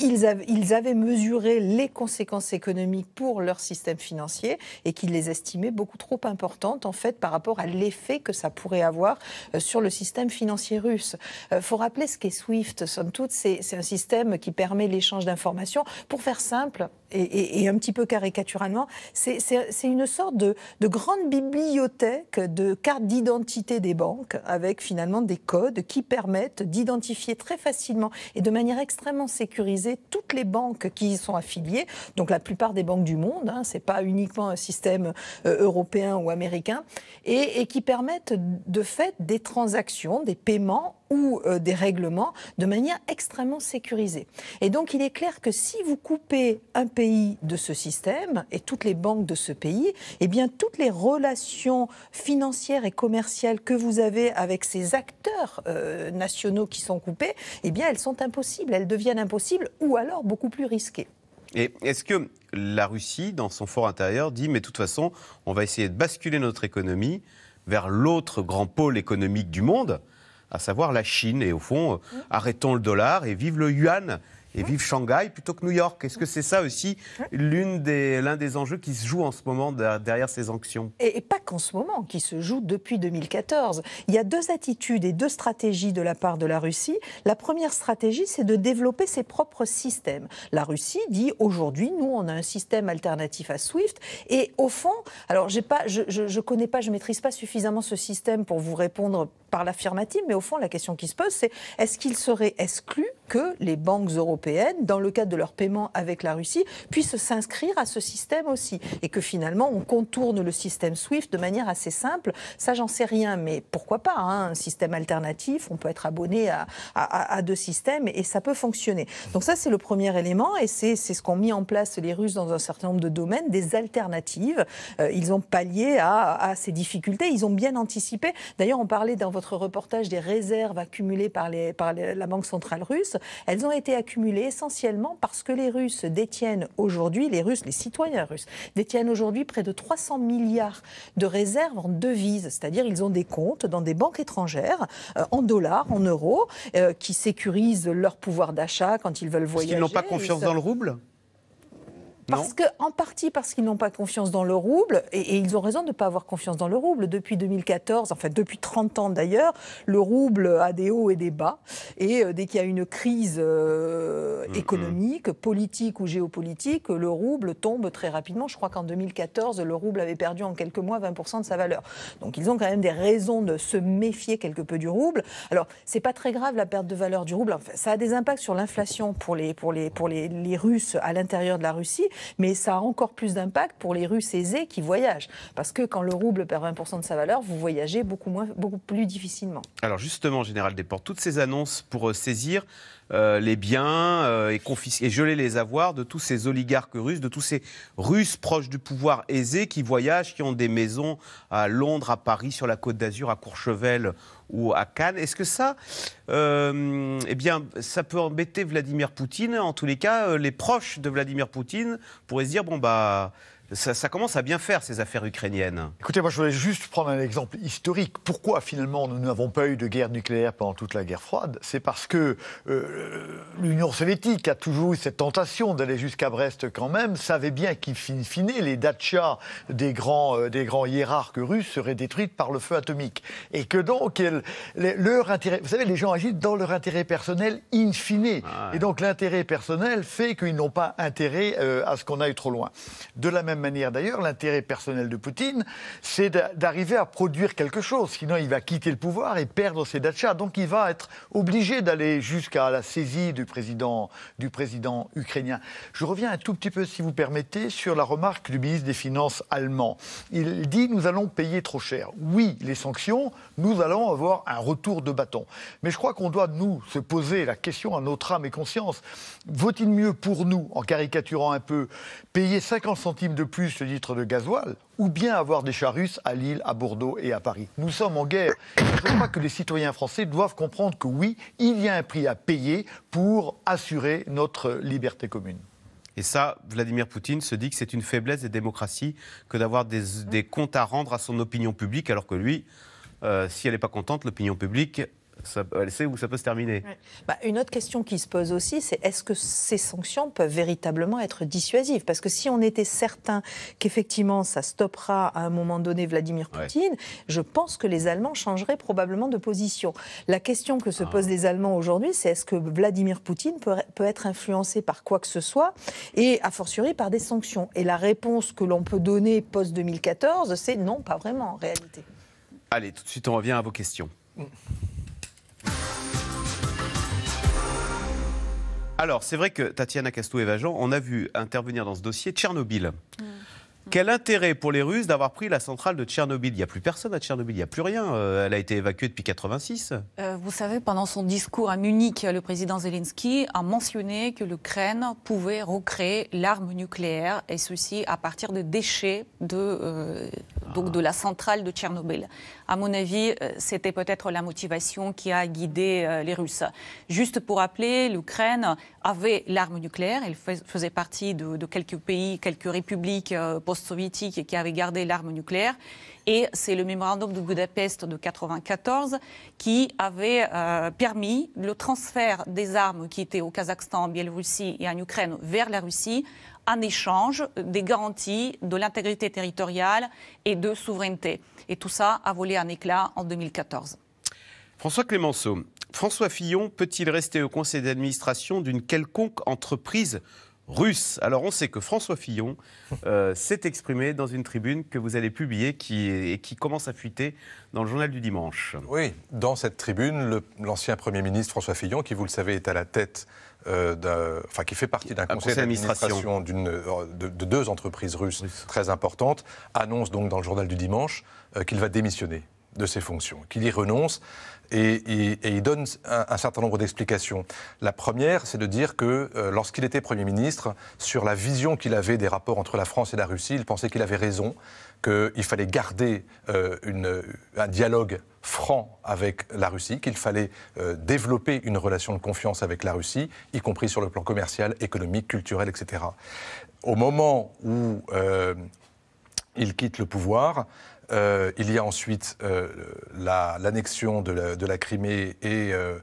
ils, avaient, mesuré les conséquences économiques pour leur système financier et qu'ils les estimaient beaucoup trop importantes en fait par rapport à l'effet que ça pourrait avoir euh, sur le système financier russe. Il euh, faut rappeler ce qu'est SWIFT, somme toute, c'est un système qui permet l'échange d'informations. Pour faire simple, et, un petit peu caricaturalement, c'est une sorte de, grande bibliothèque de cartes d'identité des banques, avec finalement des codes qui permettent d'identifier très facilement et de manière extrêmement sécurisée toutes les banques qui y sont affiliées, donc la plupart des banques du monde, hein, ce n'est pas uniquement un système euh, européen ou américain, et, qui permettent de fait des transactions, des paiements ou euh, des règlements de manière extrêmement sécurisée. Et donc il est clair que si vous coupez un pays de ce système et toutes les banques de ce pays, eh bien toutes les relations financières et commerciales que vous avez avec ces acteurs euh, nationaux qui sont coupés, eh bien elles sont impossibles, elles deviennent impossibles ou alors beaucoup plus risquées. Et est-ce que la Russie, dans son fort intérieur, dit mais de toute façon, on va essayer de basculer notre économie vers l'autre grand pôle économique du monde à savoir la Chine. Et au fond, euh, arrêtons le dollar et vive le yuan et vivent Shanghai plutôt que New York. Est-ce que c'est ça aussi l'un des, des enjeux qui se joue en ce moment derrière ces sanctions et, pas qu'en ce moment, qui se joue depuis 2014. Il y a deux attitudes et deux stratégies de la part de la Russie. La première stratégie, c'est de développer ses propres systèmes. La Russie dit aujourd'hui, nous, on a un système alternatif à SWIFT. Et au fond, alors pas, je ne connais pas, je ne maîtrise pas suffisamment ce système pour vous répondre par l'affirmative, mais au fond, la question qui se pose, c'est est-ce qu'il serait exclu que les banques européennes dans le cadre de leur paiement avec la Russie, puissent s'inscrire à ce système aussi. Et que finalement, on contourne le système SWIFT de manière assez simple. Ça, j'en sais rien, mais pourquoi pas hein, Un système alternatif, on peut être abonné à, deux systèmes et, ça peut fonctionner. Donc ça, c'est le premier élément et c'est ce qu'ont mis en place les Russes dans un certain nombre de domaines, des alternatives. Euh, ils ont pallié à, ces difficultés, ils ont bien anticipé. D'ailleurs, on parlait dans votre reportage des réserves accumulées par, les, la Banque centrale russe. Elles ont été accumulées et essentiellement parce que les Russes détiennent aujourd'hui, les Russes, les citoyens russes, détiennent aujourd'hui près de 300 milliards de réserves en devises, c'est-à-dire ils ont des comptes dans des banques étrangères euh, en dollars, en euros, euh, qui sécurisent leur pouvoir d'achat quand ils veulent voyager. Ils n'ont pas confiance dans le rouble parce que, en partie parce qu'ils n'ont pas confiance dans le rouble, et, ils ont raison de ne pas avoir confiance dans le rouble. Depuis 2014, enfin depuis 30 ans d'ailleurs, le rouble a des hauts et des bas. Et euh, dès qu'il y a une crise euh, mm-hmm. économique, politique ou géopolitique, le rouble tombe très rapidement. Je crois qu'en 2014, le rouble avait perdu en quelques mois 20% de sa valeur. Donc ils ont quand même des raisons de se méfier quelque peu du rouble. Alors, c'est pas très grave la perte de valeur du rouble. ça a des impacts sur l'inflation pour les, pour les, pour les, les Russes à l'intérieur de la Russie mais ça a encore plus d'impact pour les Russes aisés qui voyagent. Parce que quand le rouble perd 20% de sa valeur, vous voyagez beaucoup, moins, beaucoup plus difficilement. Alors justement, Général Desportes, toutes ces annonces pour euh, saisir euh, les biens euh, et, confisquer, et geler les avoirs de tous ces oligarques russes, de tous ces Russes proches du pouvoir aisés qui voyagent, qui ont des maisons à Londres, à Paris, sur la côte d'Azur, à Courchevel ou à Cannes. Est-ce que ça, euh, eh bien, ça peut embêter Vladimir Poutine En tous les cas, euh, les proches de Vladimir Poutine pourraient se dire bon bah ça, commence à bien faire ces affaires ukrainiennes. Écoutez, moi je voulais juste prendre un exemple historique. Pourquoi finalement nous n'avons pas eu de guerre nucléaire pendant toute la guerre froide C'est parce que euh, l'Union soviétique a toujours eu cette tentation d'aller jusqu'à Brest quand même, savait bien qu'in fine les dachas des grands, euh, des grands hiérarques russes seraient détruites par le feu atomique. Et que donc, les, leur intérêt, vous savez, les gens agissent dans leur intérêt personnel in fine. Ah Et donc l'intérêt personnel fait qu'ils n'ont pas intérêt euh, à ce qu'on aille trop loin. De la manière d'ailleurs, l'intérêt personnel de Poutine, c'est d'arriver à produire quelque chose. Sinon, il va quitter le pouvoir et perdre ses dachas. Donc, il va être obligé d'aller jusqu'à la saisie du président, du président ukrainien. Je reviens un tout petit peu, si vous permettez, sur la remarque du ministre des Finances allemand. Il dit nous allons payer trop cher. Oui, les sanctions, nous allons avoir un retour de bâton. Mais je crois qu'on doit, nous, se poser la question à notre âme et conscience. Vaut-il mieux pour nous, en caricaturant un peu, payer 50 centimes de plus ce litre de gasoil, ou bien avoir des chars à Lille, à Bordeaux et à Paris. Nous sommes en guerre. Je crois que les citoyens français doivent comprendre que oui, il y a un prix à payer pour assurer notre liberté commune. Et ça, Vladimir Poutine se dit que c'est une faiblesse des démocraties que d'avoir des, comptes à rendre à son opinion publique, alors que lui, euh, si elle n'est pas contente, l'opinion publique, ça, sait où ça peut se terminer. Bah, une autre question qui se pose aussi, c'est est-ce que ces sanctions peuvent véritablement être dissuasives Parce que si on était certain qu'effectivement ça stoppera à un moment donné Vladimir Poutine, je pense que les Allemands changeraient probablement de position. La question que se ah. posent les Allemands aujourd'hui, c'est est-ce que Vladimir Poutine peut, être influencé par quoi que ce soit et a fortiori par des sanctions Et la réponse que l'on peut donner post-2014, c'est non, pas vraiment en réalité. Allez, tout de suite, on revient à vos questions. Mm. Alors, c'est vrai que Tatiana Castou et Vajan, on a vu intervenir dans ce dossier Tchernobyl. Mm. Mm. Quel intérêt pour les Russes d'avoir pris la centrale de Tchernobyl Il n'y a plus personne à Tchernobyl, il n'y a plus rien. Euh, elle a été évacuée depuis 86. Euh, vous savez, pendant son discours à Munich, le président Zelensky a mentionné que l'Ukraine pouvait recréer l'arme nucléaire, et ceci à partir des déchets de euh, ah. la centrale de Tchernobyl. À mon avis, euh, c'était peut-être la motivation qui a guidé euh, les Russes. Juste pour rappeler, l'Ukraine avait l'arme nucléaire. Elle faisait partie de, quelques pays, quelques républiques euh, post-soviétiques qui avaient gardé l'arme nucléaire. Et c'est le mémorandum de Budapest de 1994 qui avait permis le transfert des armes qui étaient au Kazakhstan, en Biélorussie et en Ukraine vers la Russie en échange des garanties de l'intégrité territoriale et de souveraineté. Et tout ça a volé un éclat en 2014. François Clémenceau, François Fillon peut-il rester au conseil d'administration d'une quelconque entreprise russe. Alors on sait que François Fillon euh, s'est exprimé dans une tribune que vous allez publier et qui commence à fuiter dans le journal du dimanche. Oui, dans cette tribune, l'ancien Premier ministre François Fillon, qui vous le savez est à la tête, euh, enfin qui fait partie d'un conseil, d'administration euh, de, deux entreprises russes très importantes, annonce donc dans le journal du dimanche qu'il va démissionner de ses fonctions, qu'il y renonce. Et, il donne un, certain nombre d'explications. La première, c'est de dire que euh, lorsqu'il était Premier ministre, sur la vision qu'il avait des rapports entre la France et la Russie, il pensait qu'il avait raison, qu'il fallait garder euh, un dialogue franc avec la Russie, qu'il fallait euh, développer une relation de confiance avec la Russie, y compris sur le plan commercial, économique, culturel, etc. Au moment où il quitte le pouvoir, euh, il y a ensuite euh, l'annexion de, la, Crimée et euh,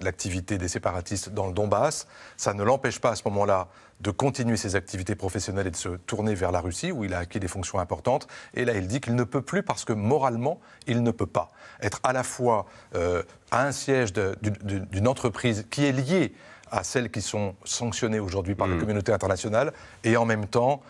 l'activité des séparatistes dans le Donbass. Ça ne l'empêche pas à ce moment-là de continuer ses activités professionnelles et de se tourner vers la Russie, où il a acquis des fonctions importantes. Et là, il dit qu'il ne peut plus parce que moralement, il ne peut pas être à la fois à un siège d'une entreprise qui est liée à celles qui sont sanctionnées aujourd'hui par la mm. communauté internationale et en même temps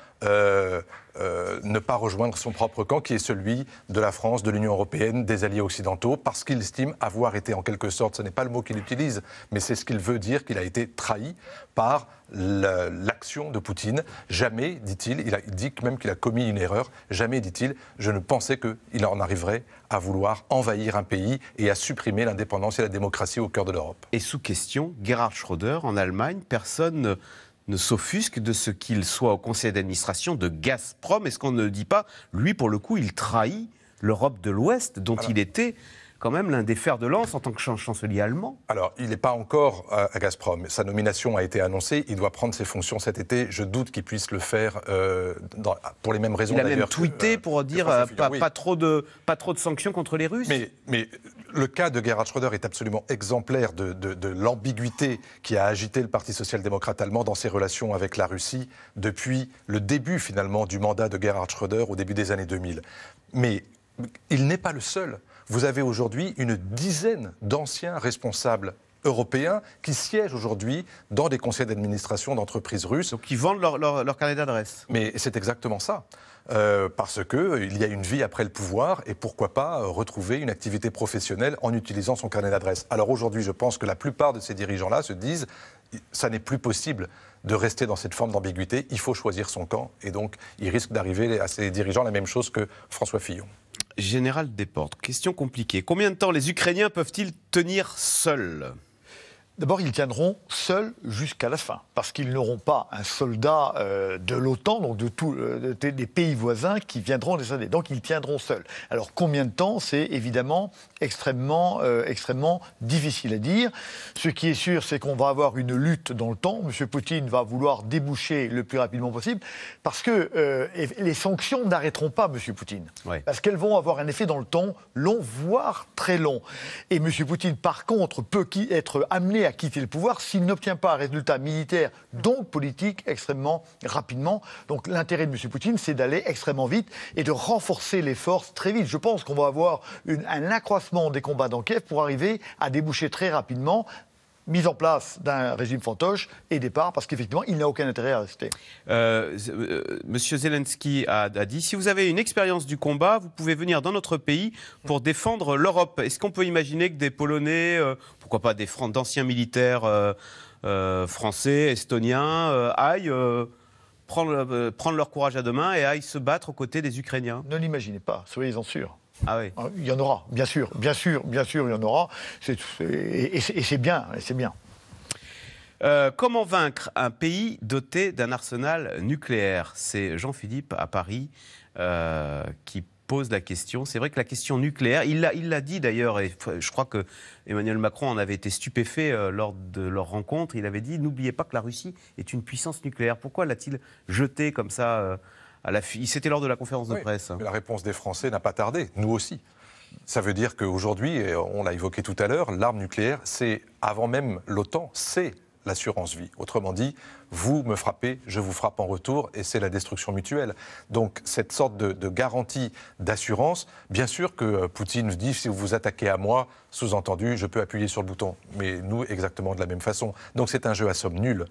euh, ne pas rejoindre son propre camp, qui est celui de la France, de l'Union européenne, des alliés occidentaux, parce qu'il estime avoir été en quelque sorte, ce n'est pas le mot qu'il utilise, mais c'est ce qu'il veut dire, qu'il a été trahi par l'action de Poutine. Jamais, dit-il, il, a dit même qu'il a commis une erreur, jamais, dit-il, je ne pensais qu'il en arriverait à vouloir envahir un pays et à supprimer l'indépendance et la démocratie au cœur de l'Europe. Et sous question, Gerhard Schröder, en Allemagne, personne ne s'offusque de ce qu'il soit au conseil d'administration de Gazprom. Est-ce qu'on ne dit pas, lui, pour le coup, il trahit l'Europe de l'Ouest dont il était quand même l'un des fers de lance en tant que chancelier allemand. Alors, il n'est pas encore à Gazprom. Sa nomination a été annoncée. Il doit prendre ses fonctions cet été. Je doute qu'il puisse le faire euh, pour les mêmes raisons. Il a même tweeté euh, pour dire euh, pas, trop de, sanctions contre les Russes. mais le cas de Gerhard Schröder est absolument exemplaire de, l'ambiguïté qui a agité le Parti social-démocrate allemand dans ses relations avec la Russie depuis le début finalement du mandat de Gerhard Schröder au début des années 2000. Mais il n'est pas le seul. Vous avez aujourd'hui une dizaine d'anciens responsables européens qui siègent aujourd'hui dans des conseils d'administration d'entreprises russes. Donc qui vendent leur, leur, leur carnet d'adresse. Mais c'est exactement ça. Euh, parce qu'il y a une vie après le pouvoir et pourquoi pas euh, retrouver une activité professionnelle en utilisant son carnet d'adresse. Alors aujourd'hui, je pense que la plupart de ces dirigeants-là se disent ça n'est plus possible de rester dans cette forme d'ambiguïté, il faut choisir son camp et donc il risque d'arriver à ces dirigeants la même chose que François Fillon. Général Desportes, question compliquée. Combien de temps les Ukrainiens peuvent-ils tenir seuls D'abord, ils tiendront seuls jusqu'à la fin, parce qu'ils n'auront pas un soldat euh, de l'OTAN, donc de tous euh, des pays voisins, qui viendront les aider. Donc, ils tiendront seuls. Alors, combien de temps C'est évidemment extrêmement, euh, extrêmement difficile à dire. Ce qui est sûr, c'est qu'on va avoir une lutte dans le temps. M. Poutine va vouloir déboucher le plus rapidement possible, parce que les sanctions n'arrêteront pas M. Poutine, parce qu'elles vont avoir un effet dans le temps long, voire très long. Et M. Poutine, par contre, peut être amené quitter le pouvoir s'il n'obtient pas un résultat militaire, donc politique, extrêmement rapidement. Donc l'intérêt de M. Poutine, c'est d'aller extrêmement vite et de renforcer les forces très vite. Je pense qu'on va avoir un accroissement des combats dans Kiev pour arriver à déboucher très rapidement mise en place d'un régime fantoche et départ, parce qu'effectivement, il n'a aucun intérêt à rester. Euh, euh Monsieur Zelensky a, dit, si vous avez une expérience du combat, vous pouvez venir dans notre pays pour défendre l'Europe. Est-ce qu'on peut imaginer que des Polonais, euh, pourquoi pas des d'anciens militaires euh, français, estoniens, aillent prendre, prendre leur courage à deux mains et aillent se battre aux côtés des Ukrainiens Ne l'imaginez pas, soyez-en sûrs. Ah ah, il y en aura, bien sûr, bien sûr, bien sûr, il y en aura. et, c'est bien, c'est bien. Euh, comment vaincre un pays doté d'un arsenal nucléaire C'est Jean-Philippe à Paris euh, qui pose la question. C'est vrai que la question nucléaire, il l'a dit d'ailleurs, et je crois que Emmanuel Macron en avait été stupéfait euh, lors de leur rencontre. Il avait dit N'oubliez pas que la Russie est une puissance nucléaire. Pourquoi l'a-t-il jeté comme ça c'était lors de la conférence de presse. la réponse des Français n'a pas tardé, nous aussi. Ça veut dire qu'aujourd'hui, on l'a évoqué tout à l'heure, l'arme nucléaire, c'est avant même l'OTAN, c'est l'assurance vie. Autrement dit, vous me frappez, je vous frappe en retour, et c'est la destruction mutuelle. Donc cette sorte de, garantie d'assurance, bien sûr que euh, Poutine nous dit, si vous vous attaquez à moi, sous-entendu, je peux appuyer sur le bouton. Mais nous, exactement de la même façon. Donc c'est un jeu à somme nulle.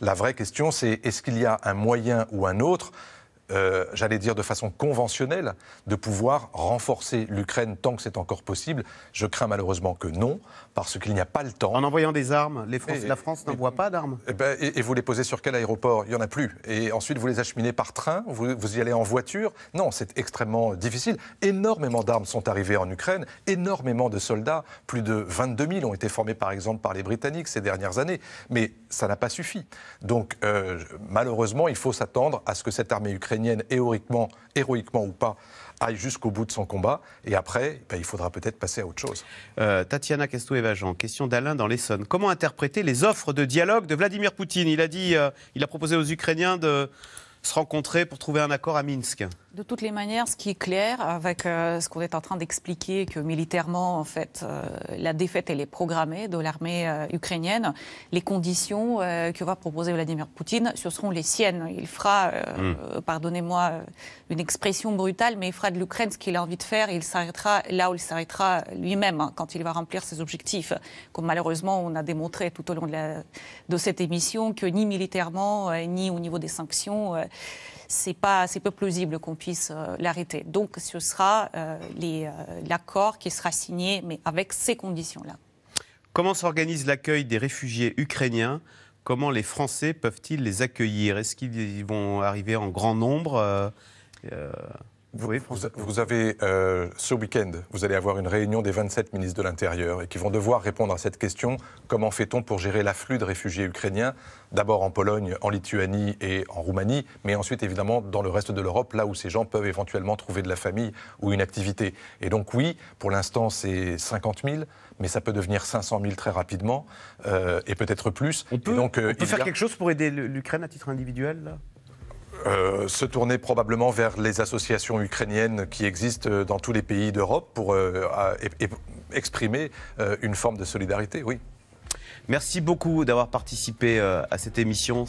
La vraie question, c'est est-ce qu'il y a un moyen ou un autre euh, j'allais dire de façon conventionnelle, de pouvoir renforcer l'Ukraine tant que c'est encore possible. Je crains malheureusement que non, parce qu'il n'y a pas le temps. En envoyant des armes, les la France n'envoie pas d'armes eh ben, et, vous les posez sur quel aéroport Il n'y en a plus. Et ensuite, vous les acheminez par train, vous, y allez en voiture. Non, c'est extrêmement difficile. Énormément d'armes sont arrivées en Ukraine, énormément de soldats, plus de 22 000 ont été formés par exemple par les Britanniques ces dernières années. Mais ça n'a pas suffi. Donc, euh, malheureusement, il faut s'attendre à ce que cette armée ukrainienne ukrainienne, héroïquement, ou pas, aille jusqu'au bout de son combat. Et après, eh ben, il faudra peut-être passer à autre chose. Euh, Tatiana castou evagent question d'Alain dans l'Essonne. Comment interpréter les offres de dialogue de Vladimir Poutine Il a dit, euh, il a proposé aux Ukrainiens de se rencontrer pour trouver un accord à Minsk. De toutes les manières, ce qui est clair avec euh, ce qu'on est en train d'expliquer, que militairement, en fait, euh, la défaite, elle est programmée de l'armée euh, ukrainienne. Les conditions que va proposer Vladimir Poutine, ce seront les siennes. Il fera, hmm. pardonnez-moi une expression brutale, mais il fera de l'Ukraine ce qu'il a envie de faire. il s'arrêtera là où il s'arrêtera lui-même hein, quand il va remplir ses objectifs. Comme malheureusement, on a démontré tout au long de, de cette émission que ni militairement, ni au niveau des sanctions, c'est pas, c'est pas plausible qu'on puisse euh, l'arrêter. Donc, ce sera euh, les, euh, l'accord qui sera signé, mais avec ces conditions-là. Comment s'organise l'accueil des réfugiés ukrainiens Comment les Français peuvent-ils les accueillir Est-ce qu'ils vont arriver en grand nombre vous, avez, euh, ce week-end, vous allez avoir une réunion des 27 ministres de l'Intérieur et qui vont devoir répondre à cette question comment fait-on pour gérer l'afflux de réfugiés ukrainiens, d'abord en Pologne, en Lituanie et en Roumanie, mais ensuite évidemment dans le reste de l'Europe, là où ces gens peuvent éventuellement trouver de la famille ou une activité. Et donc oui, pour l'instant c'est 50 000, mais ça peut devenir 500 000 très rapidement euh, et peut-être plus. On peut, euh, faire quelque chose pour aider l'Ukraine à titre individuel euh, se tourner probablement vers les associations ukrainiennes qui existent euh, dans tous les pays d'Europe pour euh, exprimer une forme de solidarité, oui. Merci beaucoup d'avoir participé à cette émission.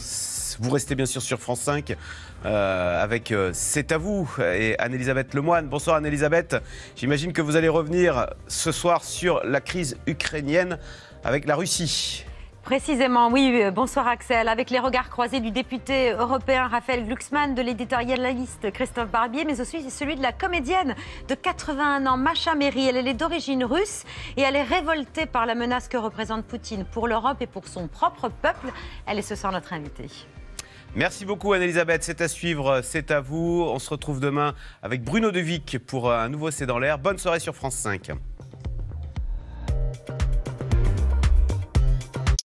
Vous restez bien sûr sur France 5 avec C'est à vous et Anne-Elisabeth Lemoine. Bonsoir Anne-Elisabeth. J'imagine que vous allez revenir ce soir sur la crise ukrainienne avec la Russie. Précisément, oui. Euh, bonsoir Axel. Avec les regards croisés du député européen Raphaël Glucksmann, de l'éditorialiste Christophe Barbier, mais aussi celui de la comédienne de 81 ans, Macha Meri. Elle, est d'origine russe et elle est révoltée par la menace que représente Poutine pour l'Europe et pour son propre peuple. Elle est ce soir notre invitée. Merci beaucoup Anne-Elisabeth, c'est à suivre, c'est à vous. On se retrouve demain avec Bruno De Devic pour euh, un nouveau C'est dans l'air. Bonne soirée sur France 5.